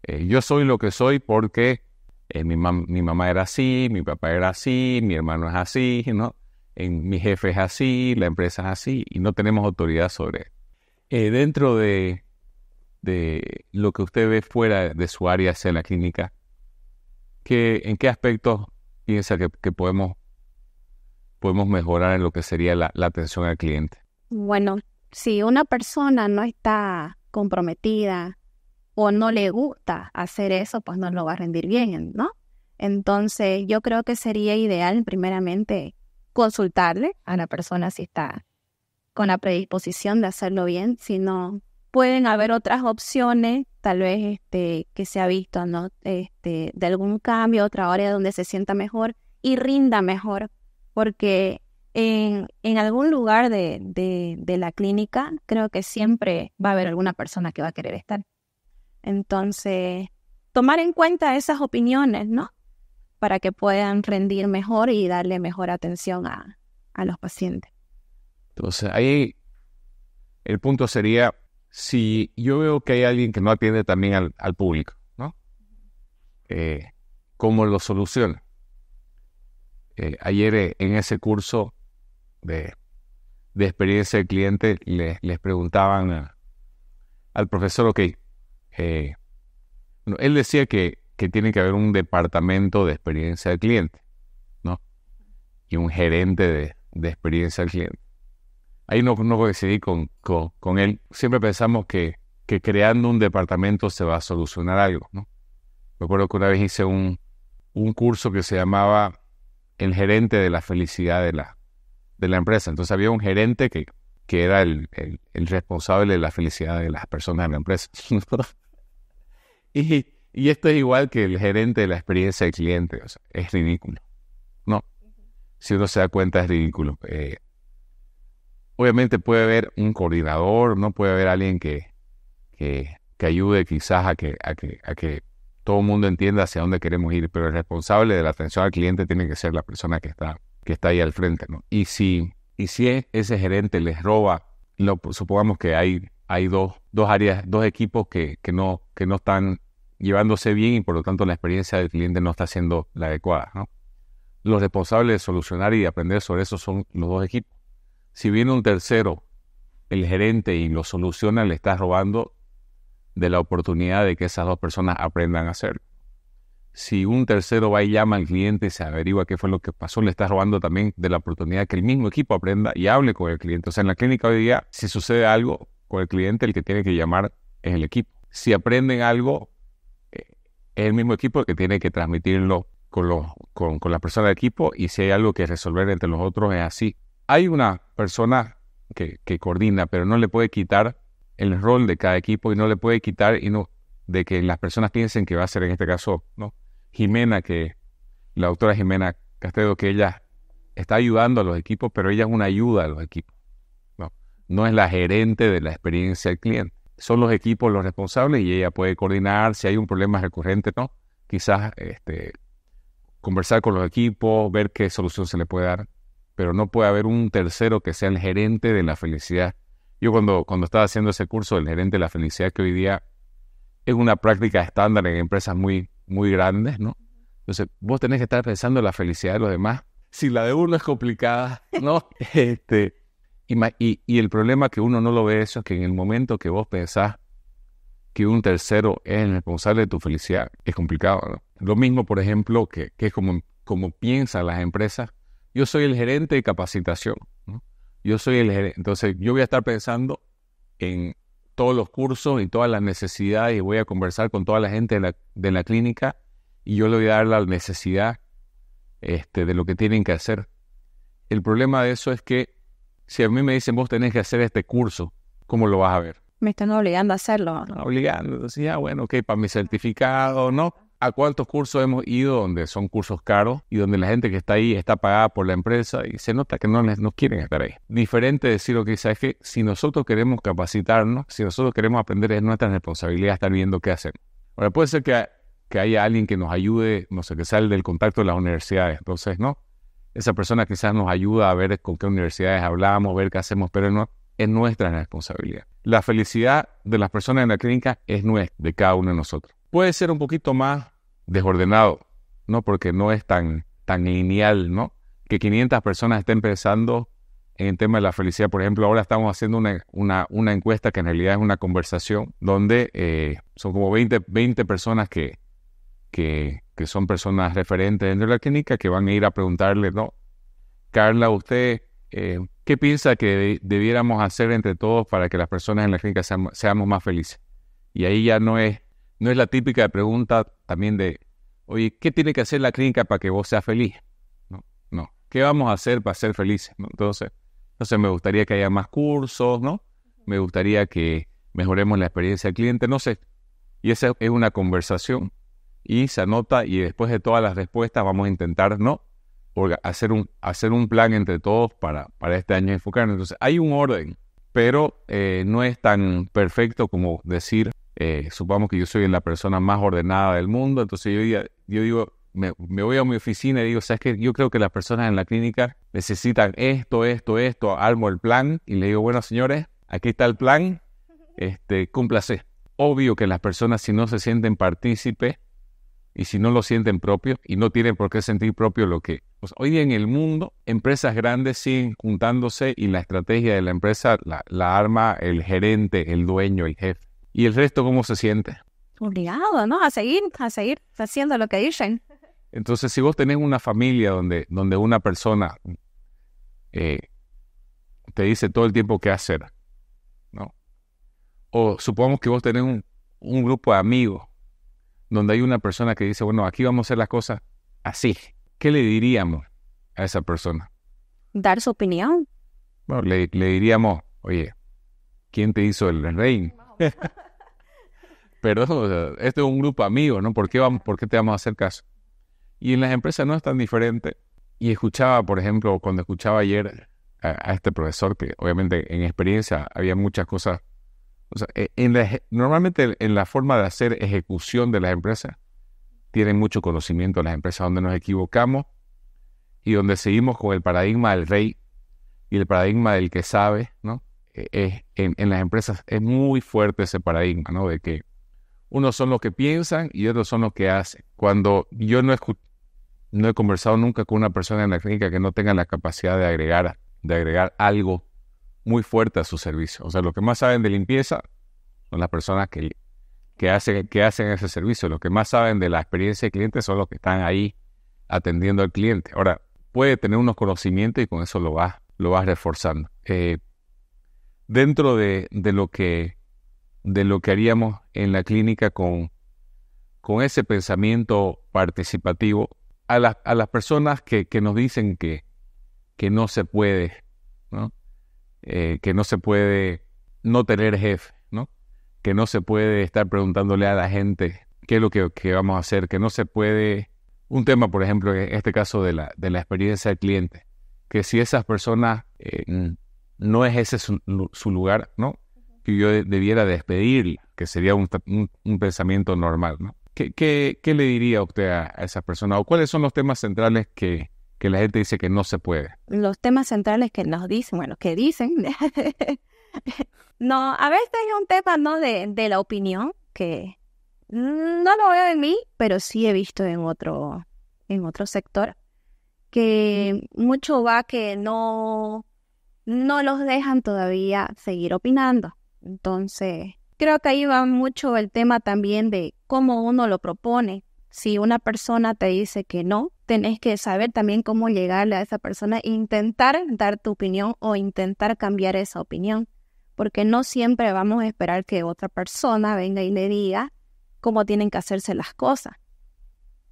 eh, yo soy lo que soy porque eh, mi, mi mamá era así, mi papá era así, mi hermano es así, ¿no? En, mi jefe es así, la empresa es así, y no tenemos autoridad sobre eh, dentro de, de, lo que usted ve fuera de su área, sea en la clínica, ¿en qué aspectos piensa que, podemos, podemos mejorar en lo que sería la, la atención al cliente? Bueno, si una persona no está comprometida o no le gusta hacer eso, pues no lo va a rendir bien, ¿no? Entonces, yo creo que sería ideal primeramente consultarle a la persona si está con la predisposición de hacerlo bien, sino pueden haber otras opciones, tal vez este, que se ha visto, ¿no? Este, de algún cambio, otra área donde se sienta mejor y rinda mejor, porque en, algún lugar de, la clínica creo que siempre va a haber alguna persona que va a querer estar. Entonces, tomar en cuenta esas opiniones, ¿no? Para que puedan rendir mejor y darle mejor atención a los pacientes. Entonces, ahí el punto sería, si yo veo que hay alguien que no atiende también al, público, ¿no? Eh, ¿Cómo lo soluciona? Eh, ayer eh, en ese curso de, experiencia del cliente les preguntaban al profesor, ok, él decía que, tiene que haber un departamento de experiencia del cliente, ¿no? Y un gerente de, de experiencia del cliente ahí no, no coincidí con, él. Siempre pensamos que, creando un departamento se va a solucionar algo, ¿no? Me acuerdo que una vez hice un, curso que se llamaba El gerente de la felicidad de la, de la empresa. Entonces había un gerente que, era el, responsable de la felicidad de las personas en la empresa. y, y, esto es igual que el gerente de la experiencia del cliente. es ridículo. No. Si uno se da cuenta, es ridículo. Eh, obviamente puede haber un coordinador, no puede haber alguien que, que, ayude quizás a que, a que, todo el mundo entienda hacia dónde queremos ir, pero el responsable de la atención al cliente tiene que ser la persona que está, que está ahí al frente. ¿no? Y si, y si e, ese gerente les roba, pues, supongamos que hay, hay dos, áreas, dos equipos que, no, que no están llevándose bien y por lo tanto la experiencia del cliente no está siendo la adecuada. Los responsables de solucionar y aprender sobre eso son los dos equipos. Si viene un tercero, el gerente, y lo soluciona, le estás robando de la oportunidad de que esas dos personas aprendan a hacerlo. Si un tercero va y llama al cliente, se averigua qué fue lo que pasó, le estás robando también de la oportunidad que el mismo equipo aprenda y hable con el cliente. O sea, en la clínica hoy día, si sucede algo con el cliente, el que tiene que llamar es el equipo. Si aprenden algo, eh, es el mismo equipo el que tiene que transmitirlo con, los, con, con la persona del equipo y si hay algo que resolver entre los otros es así hay una persona que, coordina, pero no le puede quitar el rol de cada equipo y no le puede quitar y no, de que las personas piensen que va a ser, en este caso, ¿no? Jimena, que la doctora Jimena Castedo, que ella está ayudando a los equipos, pero ella es una ayuda a los equipos. No, no es la gerente de la experiencia del cliente. Son los equipos los responsables y ella puede coordinar si hay un problema recurrente, ¿no? Quizás este, conversar con los equipos, ver qué solución se le puede dar pero no puede haber un tercero que sea el gerente de la felicidad. Yo cuando, cuando estaba haciendo ese curso, el gerente de la felicidad, que hoy día es una práctica estándar en empresas muy, muy grandes, ¿no? Entonces, vos tenés que estar pensando en la felicidad de los demás. Si la de uno es complicada, ¿no? Este, y, el problema que uno no lo ve eso es que en el momento que vos pensás que un tercero es el responsable de tu felicidad, es complicado, ¿no? Lo mismo, por ejemplo, que, es como, como piensan las empresas yo soy el gerente de capacitación. Yo soy el gerente. Entonces, yo voy a estar pensando en todos los cursos y todas las necesidades y voy a conversar con toda la gente de la, clínica y yo le voy a dar la necesidad este, de lo que tienen que hacer. El problema de eso es que si a mí me dicen vos tenés que hacer este curso, ¿cómo lo vas a ver? Me están obligando a hacerlo. Obligando, decía, bueno, ok, para mi certificado, ¿no? a cuántos cursos hemos ido donde son cursos caros y donde la gente que está ahí está pagada por la empresa y se nota que no, les, quieren estar ahí. Diferente decir lo que dice es que si nosotros queremos capacitarnos, si nosotros queremos aprender, es nuestra responsabilidad estar viendo qué hacen. Ahora, puede ser que, que haya alguien que nos ayude, no sé, que sale del contacto de las universidades, entonces, ¿no? Esa persona quizás nos ayuda a ver con qué universidades hablamos, ver qué hacemos, pero no, es nuestra responsabilidad. La felicidad de las personas en la clínica es nuestra, de cada uno de nosotros. Puede ser un poquito más desordenado, ¿no? Porque no es tan, tan lineal, ¿no? Que 500 personas estén pensando en el tema de la felicidad. Por ejemplo, ahora estamos haciendo una, encuesta que en realidad es una conversación donde eh, son como 20, 20 personas que, que, son personas referentes dentro de la clínica que van a ir a preguntarle, ¿no? Carla, ¿usted eh, qué piensa que debiéramos hacer entre todos para que las personas en la clínica seamos más felices? Y ahí ya no es no es la típica pregunta también de, oye, ¿qué tiene que hacer la clínica para que vos seas feliz? No, no. ¿Qué vamos a hacer para ser felices? ¿No? Entonces, me gustaría que haya más cursos, ¿no? Me gustaría que mejoremos la experiencia del cliente, no sé. Y esa es una conversación y se anota y después de todas las respuestas vamos a intentar, ¿no? hacer un, hacer un plan entre todos para, para este año enfocarnos. Entonces, hay un orden, pero eh, no es tan perfecto como decir, eh, supongamos que yo soy la persona más ordenada del mundo, entonces yo, yo digo, me, voy a mi oficina y digo, ¿sabes qué? Yo creo que las personas en la clínica necesitan esto, esto, esto, armo el plan y le digo, bueno, señores, aquí está el plan, este, cúmplase. Obvio que las personas si no se sienten partícipes y si no lo sienten propio y no tienen por qué sentir propio lo que... Pues, hoy en el mundo, empresas grandes siguen juntándose y la estrategia de la empresa la, la arma el gerente, el dueño, el jefe ¿Y el resto cómo se siente? Obligado, ¿no? A seguir, a seguir haciendo lo que dicen. Entonces, si vos tenés una familia donde, donde una persona eh, te dice todo el tiempo qué hacer, ¿no? O supongamos que vos tenés un, grupo de amigos donde hay una persona que dice, bueno, aquí vamos a hacer las cosas así. ¿Qué le diríamos a esa persona? Dar su opinión. Bueno, le, le diríamos, oye, ¿quién te hizo el rein? Pero o este es un grupo amigo, ¿no? ¿Por qué, vamos, ¿Por qué te vamos a hacer caso? Y en las empresas no es tan diferente. Y escuchaba, por ejemplo, cuando escuchaba ayer a, este profesor, que obviamente en experiencia había muchas cosas. O sea, e, en la, normalmente en la forma de hacer ejecución de las empresas, tienen mucho conocimiento las empresas donde nos equivocamos y donde seguimos con el paradigma del rey y el paradigma del que sabe, ¿no? E, es, en, en las empresas es muy fuerte ese paradigma, ¿no? De que unos son los que piensan y otros son los que hacen. Cuando yo no, no he conversado nunca con una persona en la clínica que no tenga la capacidad de agregar, de agregar algo muy fuerte a su servicio. O sea, los que más saben de limpieza son las personas que, que, hacen, que hacen ese servicio. Los que más saben de la experiencia del cliente son los que están ahí atendiendo al cliente. Ahora, puede tener unos conocimientos y con eso lo vas, lo vas reforzando. Eh, dentro de, de, lo que de lo que haríamos en la clínica con, con ese pensamiento participativo a, a las personas que, nos dicen que, que no se puede, ¿no? Eh, que no se puede no tener jefe, ¿no? que no se puede estar preguntándole a la gente qué es lo que, vamos a hacer, que no se puede, un tema por ejemplo, en este caso de la, de la experiencia del cliente, que si esas personas eh, no es ese su lugar, ¿no? que yo debiera despedir, que sería un, pensamiento normal, ¿no? ¿Qué, le diría usted a, esa persona? ¿O cuáles son los temas centrales que, la gente dice que no se puede? Los temas centrales que nos dicen, bueno, que dicen. no, a veces es un tema, ¿no? De, de la opinión, que no lo veo en mí, pero sí he visto en otro, en otro sector, que mucho va que no, no los dejan todavía seguir opinando. Entonces, creo que ahí va mucho el tema también de cómo uno lo propone. Si una persona te dice que no, tenés que saber también cómo llegarle a esa persona e intentar dar tu opinión o intentar cambiar esa opinión. Porque no siempre vamos a esperar que otra persona venga y le diga cómo tienen que hacerse las cosas.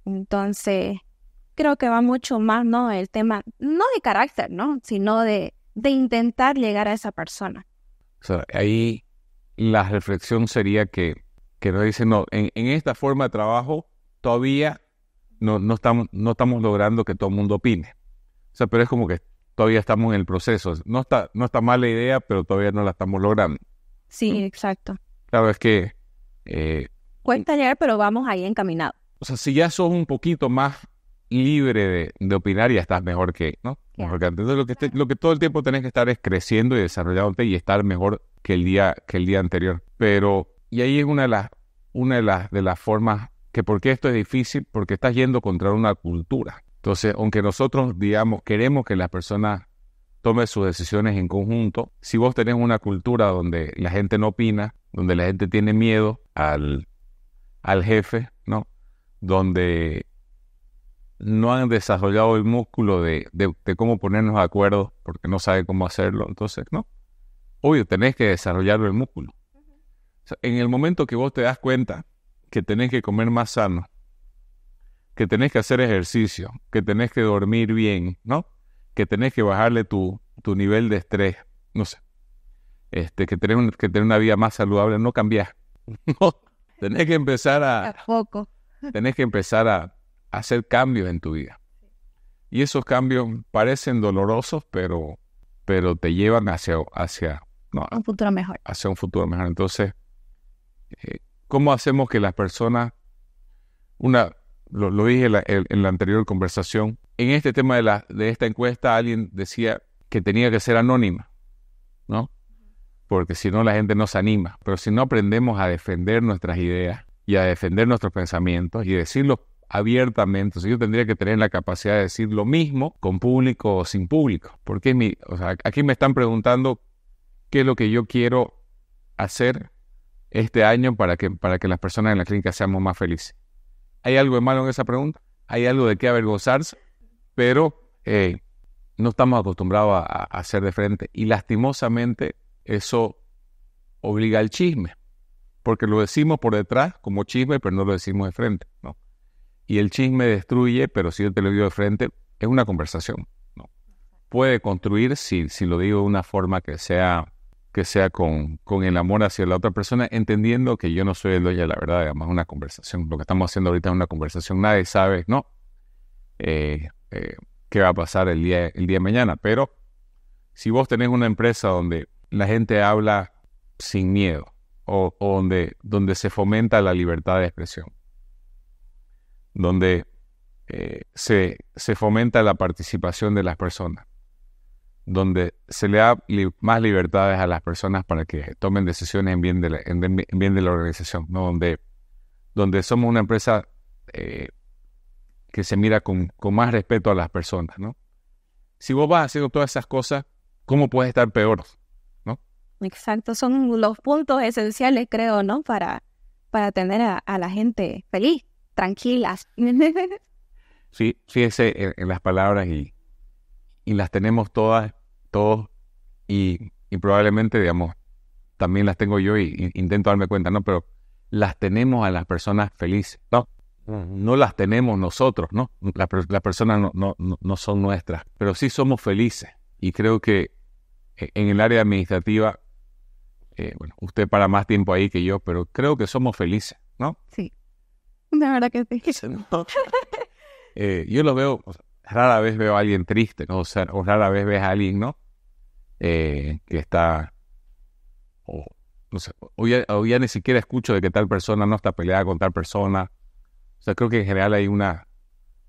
Entonces, creo que va mucho más, ¿no? El tema, no de carácter, ¿no? Sino de, de intentar llegar a esa persona. O sea, ahí la reflexión sería que, que nos dicen, no, en, en, esta forma de trabajo todavía no, estamos, no estamos logrando que todo el mundo opine. O sea, pero es como que todavía estamos en el proceso. No está, no está idea, pero todavía no la estamos logrando. Sí, mm. exacto. Claro, es que... Eh, cuenta pero vamos ahí encaminado. O sea, si ya sos un poquito más libre de, opinar, ya estás mejor que, ¿no? antes. lo que, lo que todo el tiempo tenés que estar es creciendo y desarrollándote y estar mejor que el día, que el día anterior. Pero, y ahí es una de las, una de las, de las formas que por qué esto es difícil, porque estás yendo contra una cultura. Entonces, aunque nosotros, digamos, queremos que las personas tomen sus decisiones en conjunto, si vos tenés una cultura donde la gente no opina, donde la gente tiene miedo al, al jefe, ¿no? Donde no han desarrollado el músculo de, de cómo ponernos de acuerdo porque no sabe cómo hacerlo, entonces, ¿no? obvio, tenés que desarrollar el músculo. en el momento que vos te das cuenta que tenés que comer más sano, que tenés que hacer ejercicio, que tenés que dormir bien, ¿no? Que tenés que bajarle tu, tu nivel de estrés, no sé. Este, que tenés, que tener una vida más saludable, no cambiás. tenés que empezar a... poco. Tenés que empezar a hacer cambios en tu vida. Y esos cambios parecen dolorosos, pero, pero te llevan hacia, hacia un futuro mejor. Hacia un futuro mejor. Entonces, eh, ¿cómo hacemos que las personas, una, lo, dije en la, anterior conversación, en este tema de, la, de esta encuesta alguien decía que tenía que ser anónima, ¿no? Porque si no la gente no se anima. Pero si no aprendemos a defender nuestras ideas y a defender nuestros pensamientos y decirlo abiertamente, yo tendría que tener la capacidad de decir lo mismo con público o sin público. Porque mi, o sea, aquí me están preguntando qué es lo que yo quiero hacer este año para que, para que las personas en la clínica seamos más felices. ¿Hay algo de malo en esa pregunta? ¿Hay algo de qué avergonzarse? Pero eh, no estamos acostumbrados a, hacer de frente y lastimosamente eso obliga al chisme, porque lo decimos por detrás como chisme, pero no lo decimos de frente. ¿no? Y el chisme destruye, pero si yo te lo digo de frente, es una conversación. ¿no? Puede construir si, si lo digo de una forma que sea que sea con, el amor hacia la otra persona, entendiendo que yo no soy el dueño de la verdad, además una conversación, lo que estamos haciendo ahorita es una conversación, nadie sabe, ¿no? Eh, eh, qué va a pasar el día, el día de mañana, pero si vos tenés una empresa donde la gente habla sin miedo o, donde, donde se fomenta la libertad de expresión, donde eh, se fomenta la participación de las personas, donde se le da más libertades a las personas para que tomen decisiones en bien de la, bien de la organización, ¿no? donde, donde somos una empresa eh, que se mira con, más respeto a las personas. ¿no? Si vos vas haciendo todas esas cosas, ¿cómo puedes estar peor? ¿no? Exacto, son los puntos esenciales, creo, ¿no? para, para tener a, la gente feliz, tranquila sí, fíjese en las palabras y, y las tenemos todas, todos, y, probablemente, digamos, también las tengo yo y, intento darme cuenta, ¿no? Pero las tenemos a las personas felices, ¿no? No las tenemos nosotros, ¿no? Las personas no, son nuestras, pero sí somos felices. Y creo que eh, en el área administrativa, eh, bueno, usted para más tiempo ahí que yo, pero creo que somos felices, ¿no? Sí, de verdad que sí. Eh, yo lo veo, rara vez veo a alguien triste, ¿no? O sea, o rara vez ves a alguien, ¿no? Eh, que está... o ya, ya, ni siquiera escucho de que tal persona no está peleada con tal persona. O sea, creo que en general hay una,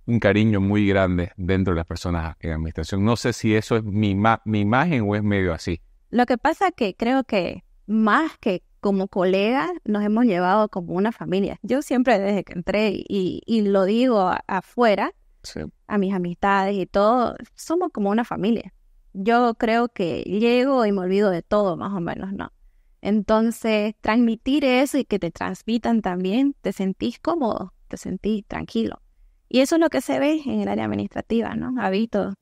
un cariño muy grande dentro de las personas en administración. No sé si eso es mi, mi imagen o es medio así. Lo que pasa es que creo que más que como colegas nos hemos llevado como una familia. Yo siempre desde que entré y, y lo digo afuera, sí a mis amistades y todo, somos como una familia. Yo creo que llego y me olvido de todo, más o menos, ¿no? Entonces, transmitir eso y que te transmitan también, te sentís cómodo, te sentís tranquilo. Y eso es lo que se ve en el área administrativa, ¿no? Habito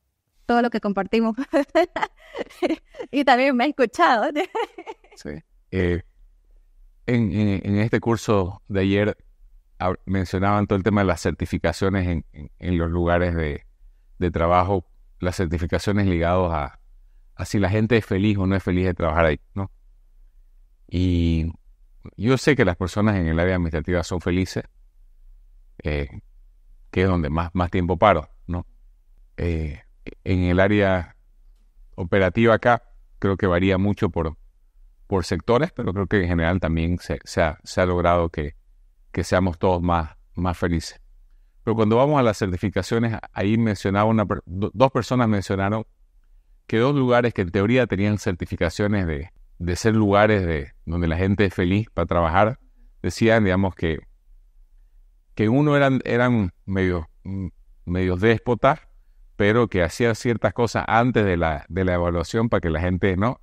todo lo que compartimos. y también me ha escuchado. sí. Eh, en este curso de ayer mencionaban todo el tema de las certificaciones en, en, los lugares de, trabajo, las certificaciones ligadas a, si la gente es feliz o no es feliz de trabajar ahí, ¿no? Y yo sé que las personas en el área administrativa son felices, eh, que es donde más, más tiempo paro, ¿no? Eh, en el área operativa acá, creo que varía mucho por, por sectores, pero creo que en general también se, se, ha, se ha logrado que, que seamos todos más, más felices. Pero cuando vamos a las certificaciones, ahí mencionaba una, dos personas mencionaron que dos lugares que en teoría tenían certificaciones de, ser lugares de, donde la gente es feliz para trabajar, decían, digamos, que, que uno eran, eran medio, mm, medio déspotas, pero que hacía ciertas cosas antes de la, evaluación para que la gente, ¿no?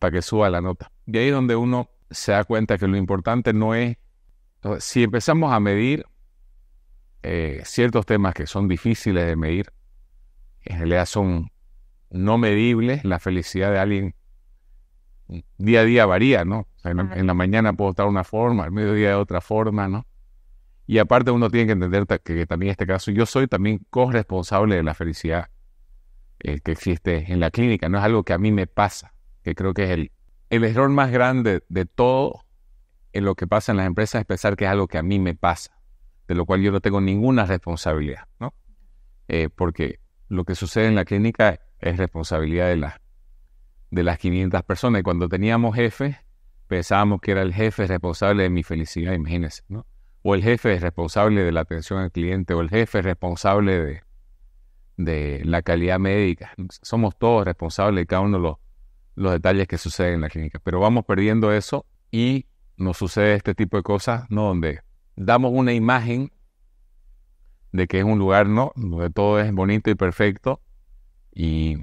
Para que suba la nota. Y ahí es donde uno se da cuenta que lo importante no es si empezamos a medir eh, ciertos temas que son difíciles de medir, en realidad son no medibles, la felicidad de alguien mm, día a día varía, ¿no? en, la mañana puedo estar una forma, al mediodía de otra forma, ¿no? Y aparte uno tiene que entender que, también en este caso yo soy también corresponsable de la felicidad eh, que existe en la clínica, no es algo que a mí me pasa, que creo que es el, el error más grande de todo en lo que pasa en las empresas es pensar que es algo que a mí me pasa, de lo cual yo no tengo ninguna responsabilidad, ¿no? Eh, porque lo que sucede en la clínica es responsabilidad de, de las 500 personas. Y cuando teníamos jefe, pensábamos que era el jefe responsable de mi felicidad, imagínense, ¿no? O el jefe es responsable de la atención al cliente, o el jefe es responsable de, de la calidad médica. Somos todos responsables de cada uno de los, los detalles que suceden en la clínica, pero vamos perdiendo eso y nos sucede este tipo de cosas, ¿no? Donde damos una imagen de que es un lugar, ¿no? Donde todo es bonito y perfecto y,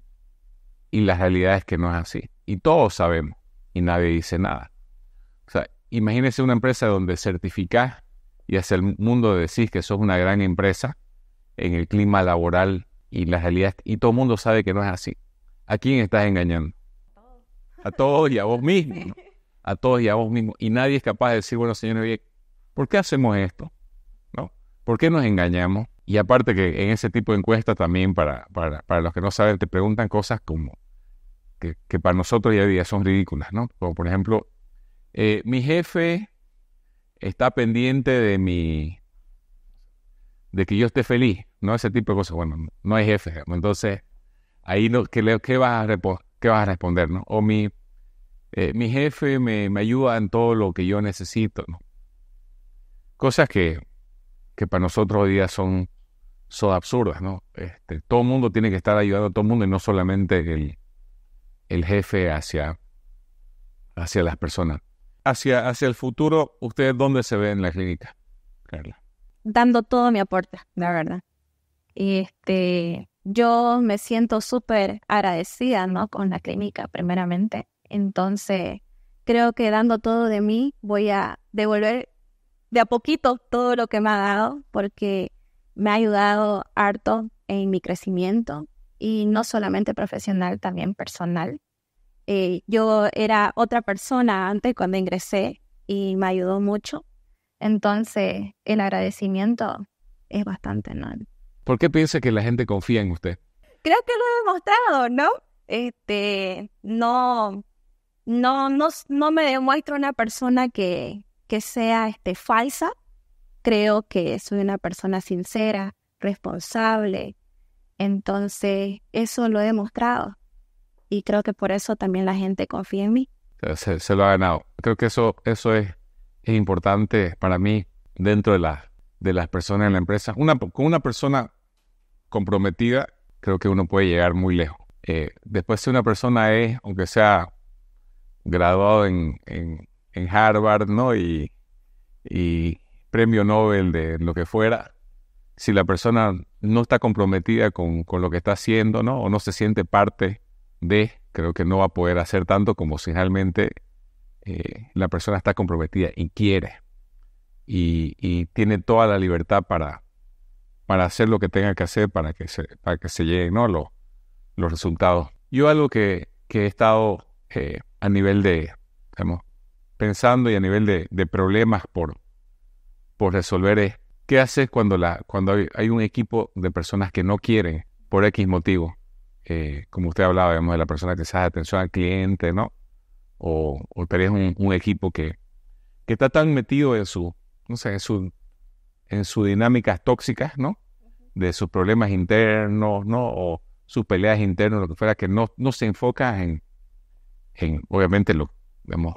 la realidad es que no es así. Y todos sabemos y nadie dice nada. O sea, imagínese una empresa donde certificás y hacia el mundo decís que sos una gran empresa en el clima laboral y la realidad, y todo el mundo sabe que no es así. ¿A quién estás engañando? A todos y a vos mismo a todos y a vos mismo Y nadie es capaz de decir, bueno, señores, oye, ¿por qué hacemos esto? ¿No? ¿Por qué nos engañamos? Y aparte que en ese tipo de encuestas también, para, para, los que no saben, te preguntan cosas como que, para nosotros ya día son ridículas, ¿no? Como por ejemplo, eh, mi jefe está pendiente de mi de que yo esté feliz, ¿no? Ese tipo de cosas. Bueno, no hay jefe, entonces ahí lo, ¿qué, vas a, qué vas a responder, ¿no? O mi eh, mi jefe me, ayuda en todo lo que yo necesito. Cosas que, para nosotros hoy día son, son absurdas, ¿no? Este, todo el mundo tiene que estar ayudando a todo el mundo y no solamente el, el jefe hacia, hacia las personas. Hacia, hacia el futuro, ¿ustedes dónde se ven en la clínica, Carla? Dando todo mi aporte, la verdad. Este, yo me siento súper agradecida, ¿no? Con la clínica, primeramente. Entonces, creo que dando todo de mí, voy a devolver de a poquito todo lo que me ha dado, porque me ha ayudado harto en mi crecimiento y no solamente profesional, también personal. Eh, yo era otra persona antes cuando ingresé y me ayudó mucho. Entonces, el agradecimiento es bastante enorme. ¿Por qué piensa que la gente confía en usted? Creo que lo he demostrado, ¿no? Este, no, no, no, no me demuestro una persona que, que sea este, falsa. Creo que soy una persona sincera, responsable. Entonces, eso lo he demostrado. Y creo que por eso también la gente confía en mí. Se, lo ha ganado. Creo que eso, eso es, es importante para mí dentro de, la, de las personas en la empresa. Una, con una persona comprometida, creo que uno puede llegar muy lejos. Eh, después, si una persona es, aunque sea graduado en, en, Harvard, ¿no? Y, premio Nobel de lo que fuera, si la persona no está comprometida con, lo que está haciendo, ¿no? O no se siente parte de, creo que no va a poder hacer tanto como si realmente eh, la persona está comprometida y quiere. Y, tiene toda la libertad para, para hacer lo que tenga que hacer para que se, para que se lleguen ¿no? los resultados. Yo algo que, que he estado eh, a nivel de, estamos pensando y a nivel de, problemas por, por resolver es, ¿qué haces cuando, la, cuando hay, un equipo de personas que no quieren por X motivo? Eh, como usted hablaba, de la persona que se hace atención al cliente, ¿no? O, o tenés un, equipo que, está tan metido en su, no sé, en su, en sus dinámicas tóxicas, ¿no? De sus problemas internos, ¿no? O sus peleas internas, lo que fuera, que no, no se enfoca en, obviamente lo,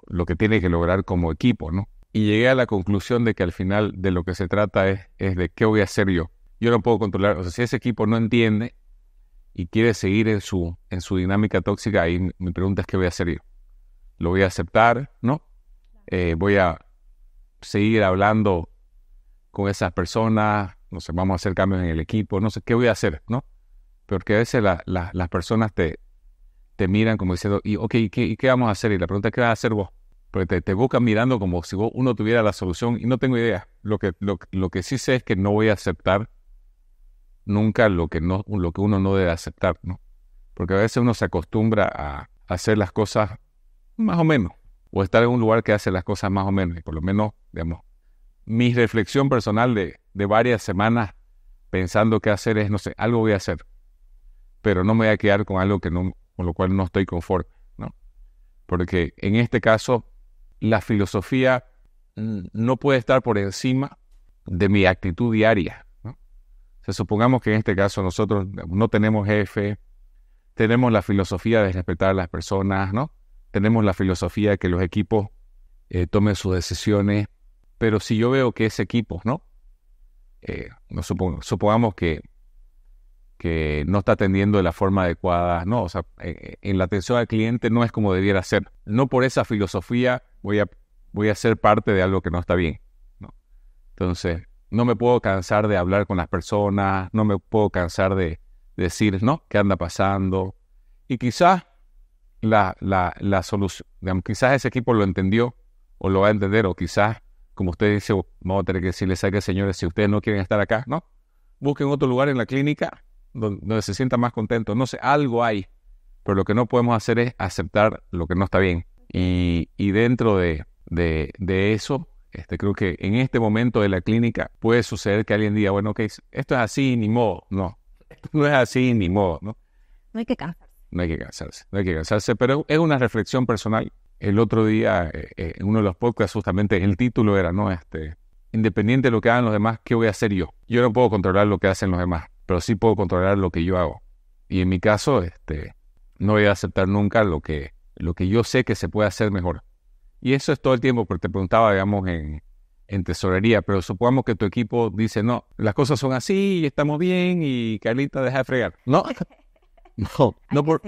lo que tiene que lograr como equipo, ¿no? Y llegué a la conclusión de que al final de lo que se trata es, de qué voy a hacer yo. Yo no puedo controlar, o sea, si ese equipo no entiende y quiere seguir en su, en su dinámica tóxica, ahí mi pregunta es qué voy a hacer yo. ¿Lo voy a aceptar? ¿No? Eh, voy a seguir hablando con esas personas, no sé, vamos a hacer cambios en el equipo, no sé, ¿qué voy a hacer? ¿No? Porque a veces las personas te, te miran como diciendo, y, ok, ¿qué, ¿qué vamos a hacer? Y la pregunta es, ¿qué vas a hacer vos? Porque te, te buscan mirando como si uno tuviera la solución y no tengo idea. Lo que, que sí sé es que no voy a aceptar nunca lo que, no, lo que uno no debe aceptar, ¿no? Porque a veces uno se acostumbra a hacer las cosas más o menos, o estar en un lugar que hace las cosas más o menos, y por lo menos, digamos, mi reflexión personal de, de varias semanas pensando qué hacer es, no sé, algo voy a hacer, pero no me voy a quedar con algo que no, con lo cual no estoy conforme, ¿no? Porque en este caso, la filosofía no puede estar por encima de mi actitud diaria. supongamos que en este caso nosotros no tenemos jefe, tenemos la filosofía de respetar a las personas, ¿no? Tenemos la filosofía de que los equipos eh, tomen sus decisiones, pero si yo veo que ese equipo, ¿no? Eh, supongamos que que no está atendiendo de la forma adecuada, no, o sea, eh, eh, en la atención al cliente no es como debiera ser. No por esa filosofía voy a, voy a ser parte de algo que no está bien. ¿no? Entonces, no me puedo cansar de hablar con las personas, no me puedo cansar de, decir, ¿no? ¿Qué anda pasando? Y quizás la, solución, quizás ese equipo lo entendió o lo va a entender, o quizás, como usted dice, vamos a tener que decirle, señores, si ustedes no quieren estar acá, ¿no? Busquen otro lugar en la clínica donde se sienta más contento, no sé, algo hay, pero lo que no podemos hacer es aceptar lo que no está bien. Y, dentro de, eso, este, creo que en este momento de la clínica puede suceder que alguien diga, bueno, ok, esto es así, ni modo, no, no es así, ni modo, ¿no? hay que cansarse. No hay que cansarse, no hay que cansarse, pero es una reflexión personal. El otro día, eh, eh, en uno de los podcasts, justamente el título era, ¿no? Este, independiente de lo que hagan los demás, ¿qué voy a hacer yo? Yo no puedo controlar lo que hacen los demás, pero sí puedo controlar lo que yo hago. Y en mi caso, este, no voy a aceptar nunca lo que, lo que yo sé que se puede hacer mejor. Y eso es todo el tiempo, porque te preguntaba, digamos, en, en tesorería, pero supongamos que tu equipo dice, no, las cosas son así, y estamos bien y Carlita deja de fregar. No, no, no, por,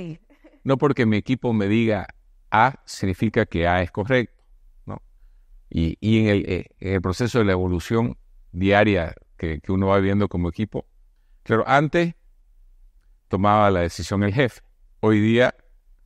no porque mi equipo me diga A significa que A es correcto. ¿no? Y, eh, en, el, proceso de la evolución diaria que, que uno va viviendo como equipo, Claro, antes tomaba la decisión el jefe. Hoy día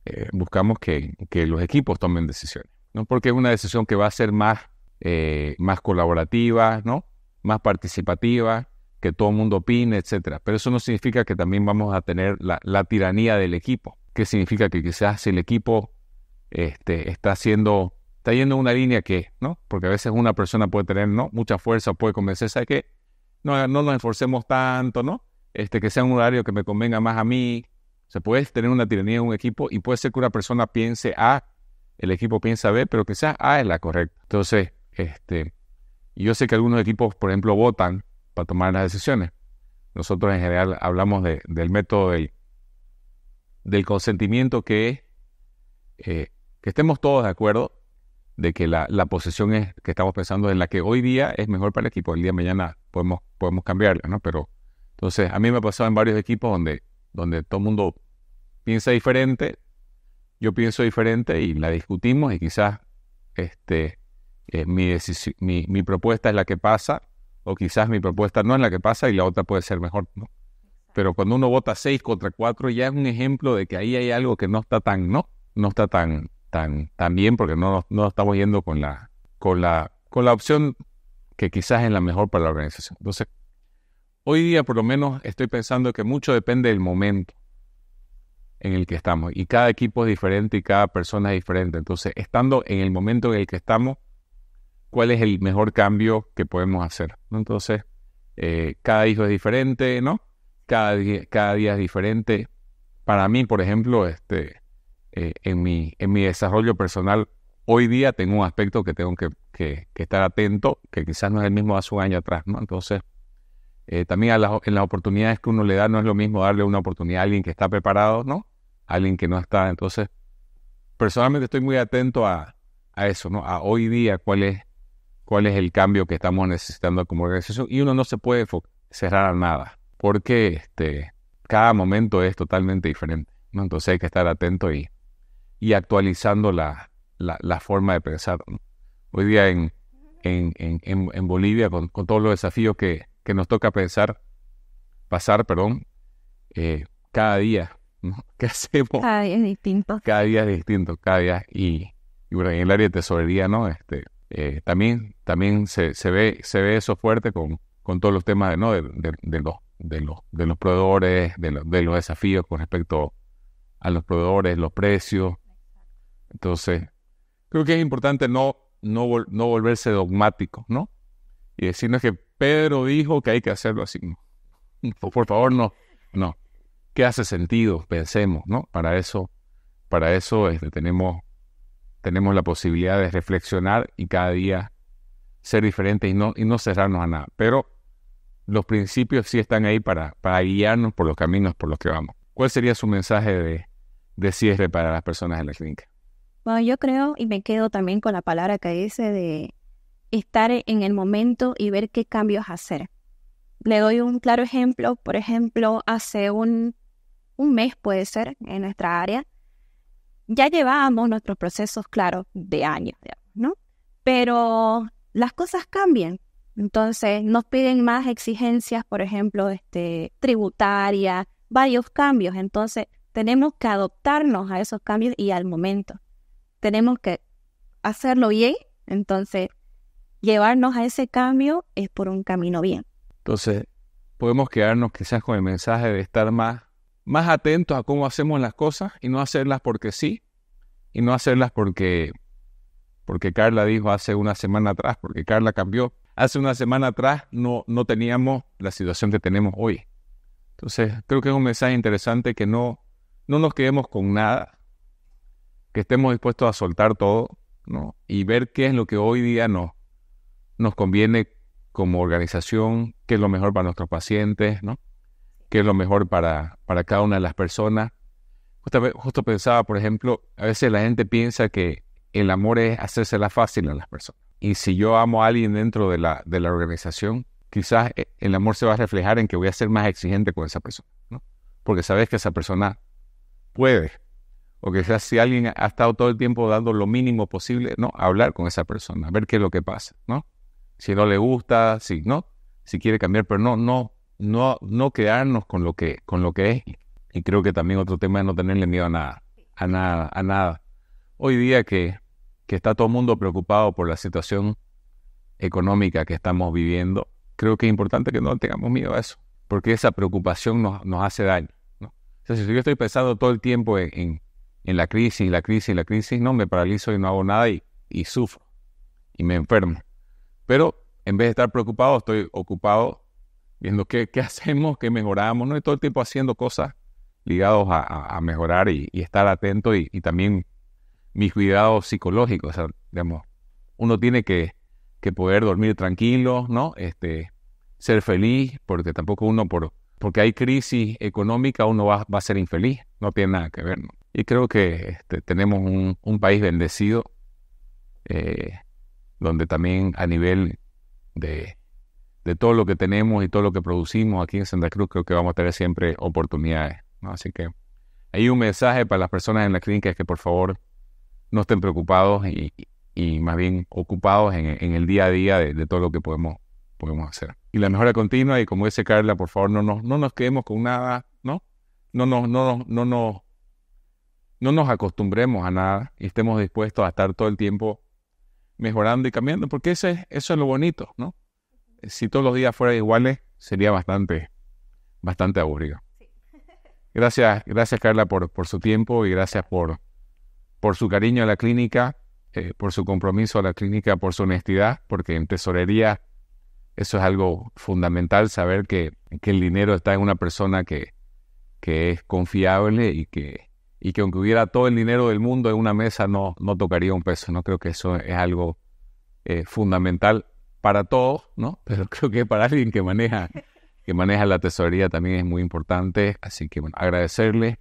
eh, buscamos que, los equipos tomen decisiones, ¿no? Porque es una decisión que va a ser más, eh, más colaborativa, ¿no? Más participativa, que todo el mundo opine, etcétera. Pero eso no significa que también vamos a tener la, tiranía del equipo, que significa que quizás si el equipo este, está haciendo, está yendo una línea que, ¿no? Porque a veces una persona puede tener, ¿no? Mucha fuerza, puede convencerse de que no, no nos esforcemos tanto, ¿no? este, que sea un horario que me convenga más a mí. O puede tener una tiranía en un equipo y puede ser que una persona piense A, el equipo piensa B, pero quizás A es la correcta. Entonces, este, yo sé que algunos equipos, por ejemplo, votan para tomar las decisiones. Nosotros en general hablamos del método del, consentimiento que es eh, que estemos todos de acuerdo de que la, posición es, que estamos pensando en la que hoy día es mejor para el equipo, el día de mañana podemos, podemos cambiarla, ¿no? Pero entonces, a mí me ha pasado en varios equipos donde, donde todo el mundo piensa diferente, yo pienso diferente y la discutimos y quizás este, eh, mi, mi, mi, propuesta es la que pasa o quizás mi propuesta no es la que pasa y la otra puede ser mejor. Pero cuando uno vota 6 contra 4 ya es un ejemplo de que ahí hay algo que no está tan, no, no está tan, tan, tan bien porque no, no estamos yendo con la, con la, con la opción que quizás es la mejor para la organización. Entonces, hoy día por lo menos estoy pensando que mucho depende del momento en el que estamos. Y cada equipo es diferente y cada persona es diferente. Entonces, estando en el momento en el que estamos, ¿cuál es el mejor cambio que podemos hacer? Entonces, eh, cada hijo es diferente, ¿no? Cada, cada día es diferente. Para mí, por ejemplo, este, eh, en, mi, en mi desarrollo personal, hoy día tengo un aspecto que tengo que, que estar atento, que quizás no es el mismo hace un año atrás, ¿no? Entonces, eh, también en las oportunidades que uno le da no es lo mismo darle una oportunidad a alguien que está preparado, ¿no? A alguien que no está. Entonces, personalmente estoy muy atento a, eso, ¿no? A hoy día cuál es, cuál es el cambio que estamos necesitando como organización. Y uno no se puede cerrar a nada, porque este, cada momento es totalmente diferente. Entonces hay que estar atento y, y actualizando la, la, forma de pensar. Hoy día en, en, en, en Bolivia, con, todos los desafíos que, que nos toca pensar, pasar, perdón, eh, cada día, ¿no? ¿Qué hacemos? Cada día es distinto. Cada día es distinto, cada día. Y, bueno, en el área de tesorería, ¿no? Este, eh, también también se, ve, se ve eso fuerte con, todos los temas de, de, los, de, los, de los proveedores, de, de los desafíos con respecto a los proveedores, los precios. Entonces, creo que es importante no, no, no volverse dogmático, ¿no? Y decirnos que Pedro dijo que hay que hacerlo así. Por favor, no, no. ¿Qué hace sentido? Pensemos, ¿no? Para eso, para eso este, tenemos, tenemos la posibilidad de reflexionar y cada día ser diferentes y no, y no cerrarnos a nada. Pero los principios sí están ahí para, para guiarnos por los caminos por los que vamos. ¿Cuál sería su mensaje de, de cierre para las personas en la clínica? Bueno, yo creo y me quedo también con la palabra que dice de estar e-, en el momento y ver qué cambios hacer. Le doy un claro ejemplo, por ejemplo, hace un, mes puede ser en nuestra área, ya llevábamos nuestros procesos claros de años, ¿no? Pero las cosas cambian. Entonces nos piden más exigencias, por ejemplo, este, tributarias, varios cambios. Entonces tenemos que adoptarnos a esos cambios y al momento. Tenemos que hacerlo bien. Entonces llevarnos a ese cambio es por un camino bien. Entonces, podemos quedarnos quizás con el mensaje de estar más, más atentos a cómo hacemos las cosas y no hacerlas porque sí, y no hacerlas porque, porque Carla dijo hace una semana atrás, porque Carla cambió. Hace una semana atrás no, no teníamos la situación que tenemos hoy. Entonces, creo que es un mensaje interesante que no, no nos quedemos con nada, que estemos dispuestos a soltar todo ¿no? y ver qué es lo que hoy día nos, nos conviene como organización, qué es lo mejor para nuestros pacientes, ¿no? qué es lo mejor para, para cada una de las personas. Justo, pensaba, por ejemplo, a veces la gente piensa que el amor es hacérsela fácil a las personas. Y si yo amo a alguien dentro de la, de la organización, quizás eh, el amor se va a reflejar en que voy a ser más exigente con esa persona, ¿no? Porque sabes que esa persona puede. O quizás si alguien ha estado todo el tiempo dando lo mínimo posible, ¿no? Hablar con esa persona, ver qué es lo que pasa, ¿no? si no le gusta, si no, si quiere cambiar, pero no, no, no, no quedarnos con lo que, con lo que es. Y creo que también otro tema es no tenerle miedo a nada, a nada, a nada. Hoy día que, está todo el mundo preocupado por la situación económica que estamos viviendo, creo que es importante que no tengamos miedo a eso, porque esa preocupación nos, nos hace daño. ¿no? si yo estoy pensando todo el tiempo en, la crisis, la crisis, la crisis, no, me paralizo y no hago nada y sufro y me enfermo. Pero en vez de estar preocupado, estoy ocupado viendo qué, qué hacemos, qué mejoramos, ¿no? Y todo el tiempo haciendo cosas ligadas a, a, mejorar y, estar atento y, también mis cuidados psicológicos. O sea, digamos, uno tiene que, que, poder dormir tranquilo, ¿no? Este, ser feliz, porque tampoco uno, por, porque hay crisis económica, uno va, va a ser infeliz. No tiene nada que ver, ¿no? Y creo que este, tenemos un, un país bendecido. Eh, donde también a nivel de, todo lo que tenemos y todo lo que producimos aquí en Santa Cruz, creo que vamos a tener siempre oportunidades. Así que hay un mensaje para las personas en la clínica es que por favor no estén preocupados y, más bien ocupados en, el día a día de, todo lo que podemos, podemos hacer. Y la mejora continua, y como dice Carla, por favor, no nos, no nos quedemos con nada, ¿no? No nos, no, no, no, no, no nos acostumbremos a nada y estemos dispuestos a estar todo el tiempo mejorando y cambiando, porque eso es, eso es lo bonito, ¿no? Si todos los días fueran iguales, sería bastante, bastante aburrido. Gracias, gracias Carla por, por su tiempo y gracias por, por su cariño a la clínica, eh, por su compromiso a la clínica, por su honestidad, porque en tesorería eso es algo fundamental, saber que, el dinero está en una persona que, que es confiable y que, y que aunque hubiera todo el dinero del mundo en una mesa no, no tocaría un peso. No creo que eso es algo eh, fundamental para todos, ¿no? Pero creo que para alguien que maneja, que maneja la tesorería también es muy importante. Así que bueno, agradecerle,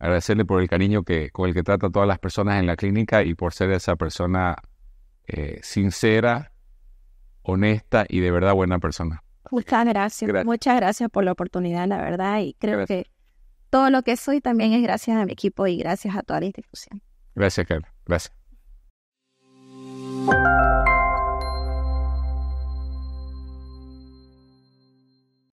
agradecerle por el cariño que, con el que trata a todas las personas en la clínica y por ser esa persona eh, sincera, honesta y de verdad buena persona. Muchas gracias. Muchas gracias por la oportunidad, la verdad, y creo que todo lo que soy también es gracias a mi equipo y gracias a toda la institución. Gracias, Kevin. Gracias.